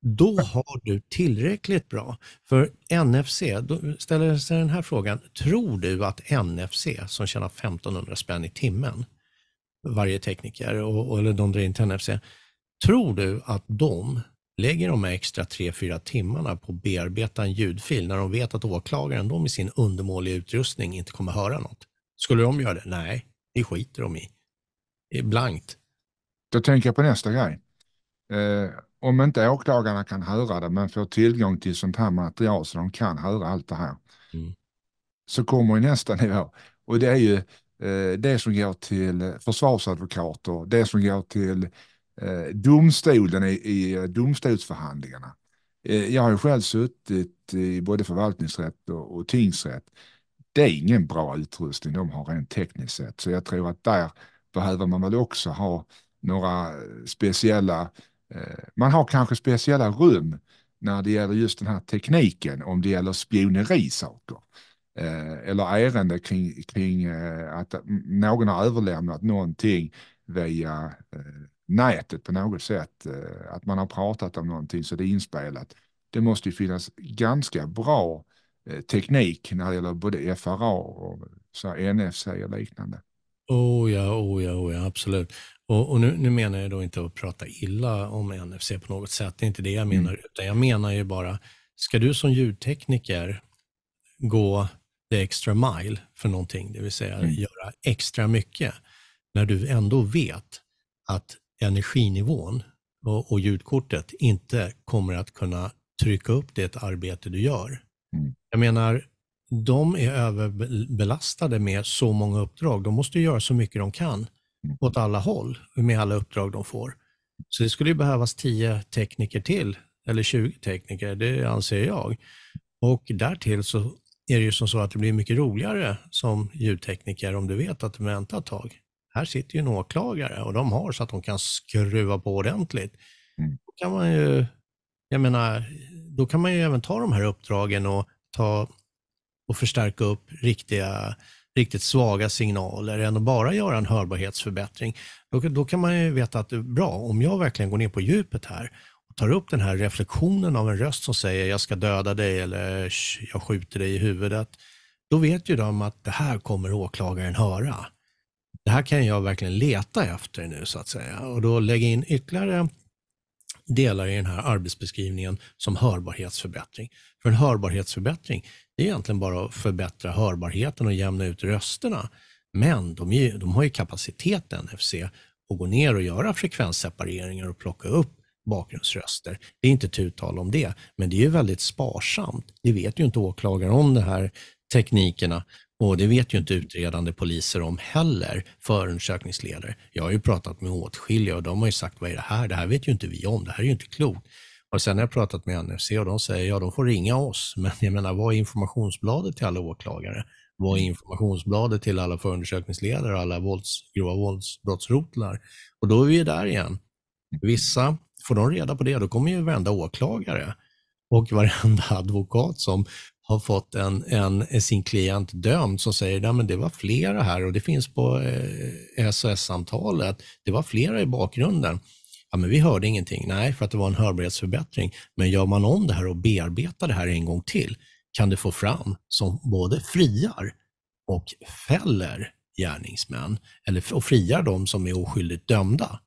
då har du tillräckligt bra. För NFC, då ställer sig den här frågan, tror du att NFC som tjänar 1500 spänn i timmen, varje tekniker, och, eller de drar in till NFC, tror du att de lägger de extra 3-4 timmarna på att bearbeta en ljudfil när de vet att åklagaren, de i sin undermåliga utrustning, inte kommer att höra något? Skulle de göra det? Nej, det skiter de i. Det är blankt. Då tänker jag på nästa grej. Eh om inte åklagarna kan höra det men får tillgång till sånt här material så de kan höra allt det här. Mm. Så kommer nästa nivå och det är ju eh, det som går till försvarsadvokater, det som går till eh, domstolen i, i domstolsförhandlingarna. Eh, jag har ju själv suttit i både förvaltningsrätt och, och tingsrätt. Det är ingen bra utrustning de har rent tekniskt sett så jag tror att där behöver man väl också ha några eh, speciella Eh, man har kanske speciella rum när det gäller just den här tekniken, om det gäller spionerisaker eh, eller ärende kring, kring eh, att någon har överlämnat någonting via nätet på något sätt, att man har pratat om någonting så det är inspelat. Det måste ju finnas ganska bra teknik när det gäller både FRA och NFC och liknande. Oh ja, oh ja, oh ja, absolut. Och, och nu, nu, menar jag då inte att prata illa om NFC på något sätt, det är inte det jag mm. menar, mm. utan jag menar ju bara, ska du som ljudtekniker gå the extra mile för någonting, det vill säga mm. göra extra mycket, när du ändå vet att energinivån och, och ljudkortet inte kommer att kunna trycka upp det arbete du gör. Mm. Jag menar, de är överbelastade med så många uppdrag. De måste göra så mycket de kan åt alla håll med alla uppdrag de får. Så det skulle ju behövas 10 tekniker till, eller 20 tekniker, det anser jag. Och därtill så är det ju som så att det blir mycket roligare som ljudtekniker om du vet att du väntar ett tag. Här sitter ju en åklagare och de har så att de kan skruva på ordentligt. Mm. Då kan man ju, jag menar, då kan man ju även ta de här uppdragen och ta och förstärka upp riktiga riktigt svaga signaler än att bara göra en hörbarhetsförbättring. Då, då kan man ju veta att det är bra, om jag verkligen går ner på djupet här och tar upp den här reflektionen av en röst som säger jag ska döda dig eller jag skjuter dig i huvudet. Då vet ju de att det här kommer åklagaren höra. Det här kan jag verkligen leta efter nu så att säga och då lägga in ytterligare delar i den här arbetsbeskrivningen som hörbarhetsförbättring. För en hörbarhetsförbättring, det är egentligen bara att förbättra hörbarheten och jämna ut rösterna. Men de, ju, de har ju kapacitet NFC att gå ner och göra frekvenssepareringar och plocka upp bakgrundsröster. Det är inte tu tal om det, men det är ju väldigt sparsamt. Det vet ju inte åklagare om de här teknikerna och det vet ju inte utredande poliser om heller, förundersökningsledare. Jag har ju pratat med åtskilliga och de har ju sagt, vad är det här? Det här vet ju inte vi om, det här är ju inte klokt. Och sen har jag pratat med NFC och de säger, ja de får ringa oss, men jag menar vad är informationsbladet till alla åklagare? Vad är mm. informationsbladet till alla förundersökningsledare och alla vålds, grova våldsbrottsrotlar? Och då är vi där igen. Vissa, får de reda på det, då kommer ju varenda åklagare och varenda advokat som har fått en, en, sin klient dömd som säger att det var flera här och det finns på eh, SOS-samtalet, det var flera i bakgrunden. Ja, men vi hörde ingenting. Nej, för att det var en hörbarhetsförbättring. Men gör man om det här och bearbetar det här en gång till kan du få fram som både friar och fäller gärningsmän eller, och friar de som är oskyldigt dömda.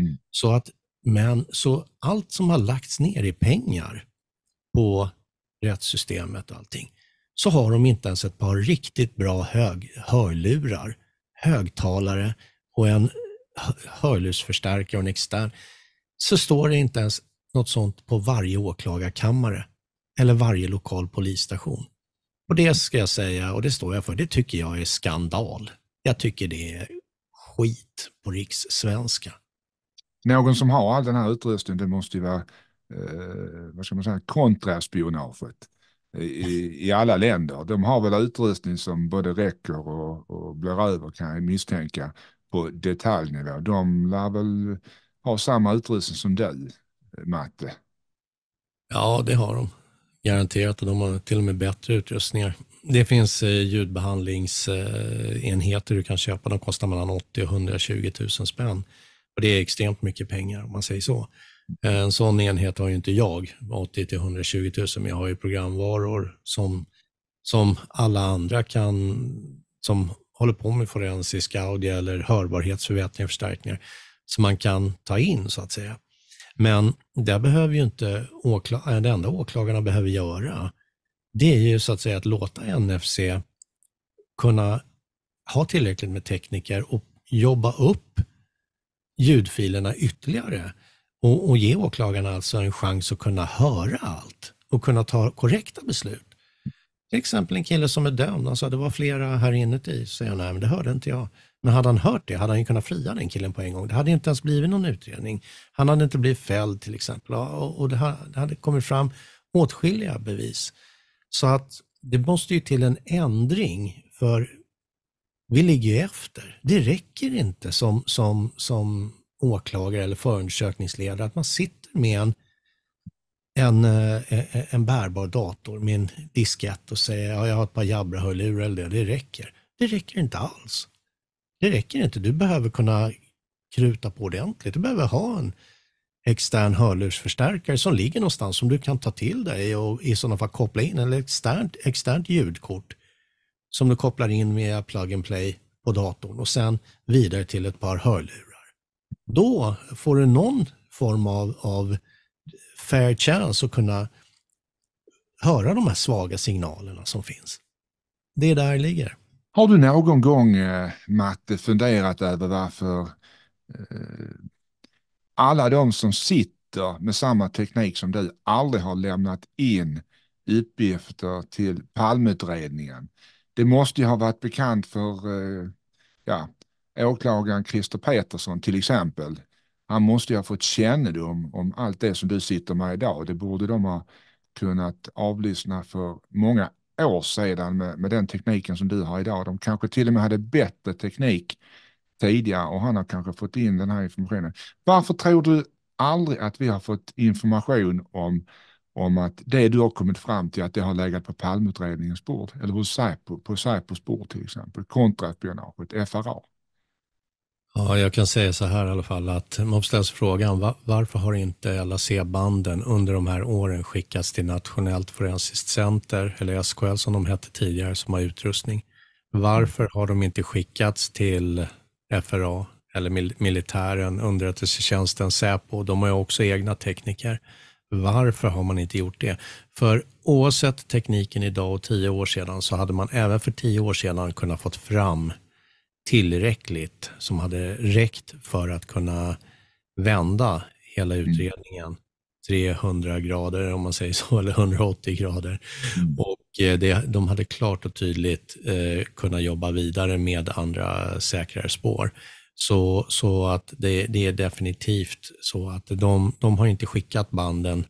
Mm. Så att, men så allt som har lagts ner i pengar på rättssystemet och allting, så har de inte ens ett par riktigt bra hög, hörlurar, högtalare och en hörlursförstärkare och en extern så står det inte ens något sånt på varje åklagarkammare eller varje lokal polisstation. Och det ska jag säga, och det står jag för, det tycker jag är skandal. Jag tycker det är skit på rikssvenska. Någon som har all den här utrustningen, det måste ju vara, eh, vad ska man säga, kontraspionaget i, i alla länder. De har väl utrustning som både räcker och, och blir över kan jag misstänka på detaljnivå. De lär väl har samma utrustning som du, Matte? Ja, det har de. Garanterat, och de har till och med bättre utrustningar. Det finns eh, ljudbehandlingsenheter du kan köpa. De kostar mellan 80 och 120 000 spänn. Och det är extremt mycket pengar om man säger så. Eh, en sån enhet har ju inte jag, 80 till 120 000, men jag har ju programvaror som, som alla andra kan, som håller på med forensisk audio eller hörbarhetsförbättringar, förstärkningar, som man kan ta in så att säga. Men där behöver ju inte åkla äh, det enda åklagarna behöver göra, det är ju så att säga att låta NFC kunna ha tillräckligt med tekniker och jobba upp ljudfilerna ytterligare och, och ge åklagarna alltså en chans att kunna höra allt och kunna ta korrekta beslut. Till exempel en kille som är dömd, han alltså sa det var flera här inuti, så jag nej men det hörde inte jag. Men hade han hört det hade han ju kunnat fria den killen på en gång. Det hade inte ens blivit någon utredning. Han hade inte blivit fälld till exempel. Och, det, hade kommit fram åtskilliga bevis. Så att det måste ju till en ändring för vi ligger ju efter. Det räcker inte som, som, som åklagare eller förundersökningsledare att man sitter med en, en, eh, eh, en bärbar dator med en diskett och säger ja, jag har ett par Jabra-hörlurar eller det, det räcker. Det räcker inte alls. Det räcker inte. Du behöver kunna kruta på ordentligt. Du behöver ha en extern hörlursförstärkare som ligger någonstans som du kan ta till dig och i sådana fall koppla in, eller externt, externt ljudkort som du kopplar in med plug and play på datorn och sen vidare till ett par hörlurar. Då får du någon form av, av fair chance att kunna höra de här svaga signalerna som finns. Det är där det ligger. Har du någon gång, eh, Matte, funderat över varför eh, alla de som sitter med samma teknik som du aldrig har lämnat in uppgifter till palmutredningen? Det måste ju ha varit bekant för eh, ja, åklagaren Christer Petersson till exempel. Han måste ju ha fått kännedom om allt det som du sitter med idag. Det borde de ha kunnat avlyssna för många år sedan med, med den tekniken som du har idag. De kanske till och med hade bättre teknik tidigare och han har kanske fått in den här informationen. Varför tror du aldrig att vi har fått information om, om att det du har kommit fram till att det har legat på palmutredningens bord eller hos Säpo, på Säpos bord till exempel, kontraspionaget, FRA? Ja, jag kan säga så här i alla fall att man ställer sig frågan varför har inte LAC-banden under de här åren skickats till Nationellt forensiskt center, eller SKL som de hette tidigare, som har utrustning. Varför har de inte skickats till FRA eller militären, underrättelsetjänsten, Säpo? De har ju också egna tekniker. Varför har man inte gjort det? För oavsett tekniken idag och tio år sedan så hade man även för tio år sedan kunnat fått fram tillräckligt som hade räckt för att kunna vända hela mm. utredningen. 300 grader om man säger så, eller 180 grader. Mm. Och eh, det, de hade klart och tydligt eh, kunnat jobba vidare med andra säkrare spår. Så, så att det, det är definitivt så att de, de har inte skickat banden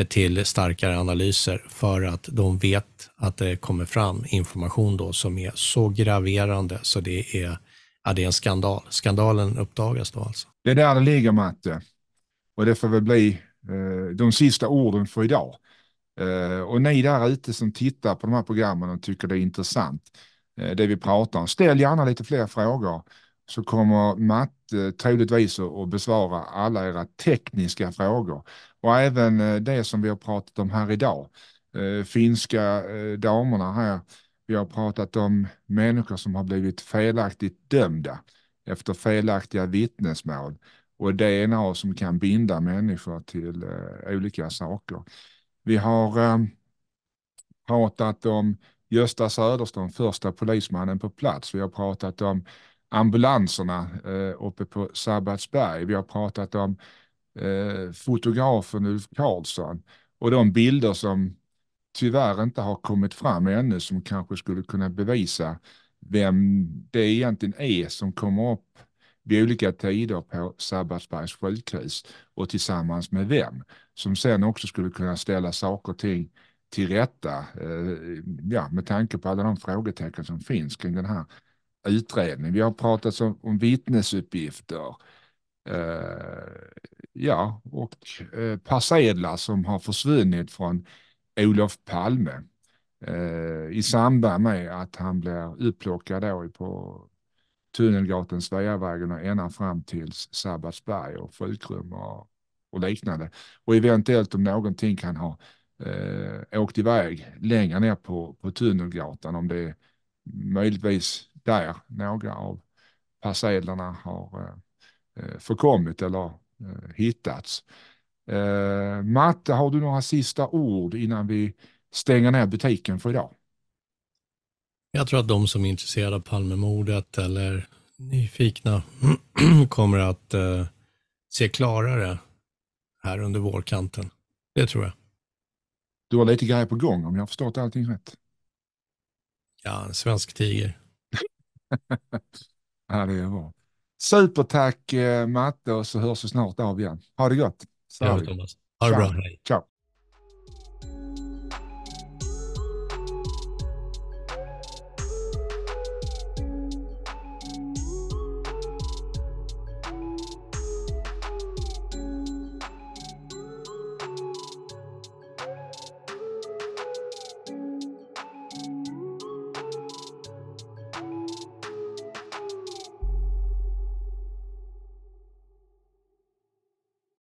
Eh, till starkare analyser för att de vet att det kommer fram information då som är så graverande så det är, ja, det är en skandal. Skandalen uppdagas då alltså. Det är där det ligger Matte. Och det får väl bli eh, de sista orden för idag. Eh, och ni där ute som tittar på de här programmen och tycker det är intressant, eh, det vi pratar om, ställ gärna lite fler frågor så kommer Matte troligtvis att besvara alla era tekniska frågor. Och även eh, det som vi har pratat om här idag, eh, finska eh, damerna här, vi har pratat om människor som har blivit felaktigt dömda efter felaktiga vittnesmål och DNA som kan binda människor till olika saker. Vi har pratat om Gösta Söderström, första polismannen på plats. Vi har pratat om ambulanserna uppe på Sabbatsberg. Vi har pratat om Eh, fotografen Ulf Karlsson och de bilder som tyvärr inte har kommit fram ännu som kanske skulle kunna bevisa vem det egentligen är som kommer upp vid olika tider på Sabbatsbergs sjukhus och tillsammans med vem. Som sen också skulle kunna ställa saker och ting till rätta eh, ja, med tanke på alla de frågetecken som finns kring den här utredningen. Vi har pratat om, om vittnesuppgifter. Eh, ja, och eh, persedlar som har försvunnit från Olof Palme eh, i samband med att han blir upplockad då på Tunnelgatan, Sveavägen och ända fram till Sabbatsberg och sjukrum och, och, liknande. Och eventuellt om någonting kan ha eh, åkt iväg längre ner på, på Tunnelgatan om det är möjligtvis där några av persedlarna har eh, eh, förkommit eller Eh, hittats. Eh, Matte, har du några sista ord innan vi stänger ner butiken för idag? Jag tror att de som är intresserade av Palmemordet eller nyfikna kommer att eh, se klarare här under vårkanten. Det tror jag. Du har lite grejer på gång om jag har förstått allting rätt. Ja, en svensk tiger. ja, det är bra. Supertack eh, Matte och så hörs vi snart av igen. Ha det gott. Ja, Thomas. Ha det bra. Ciao.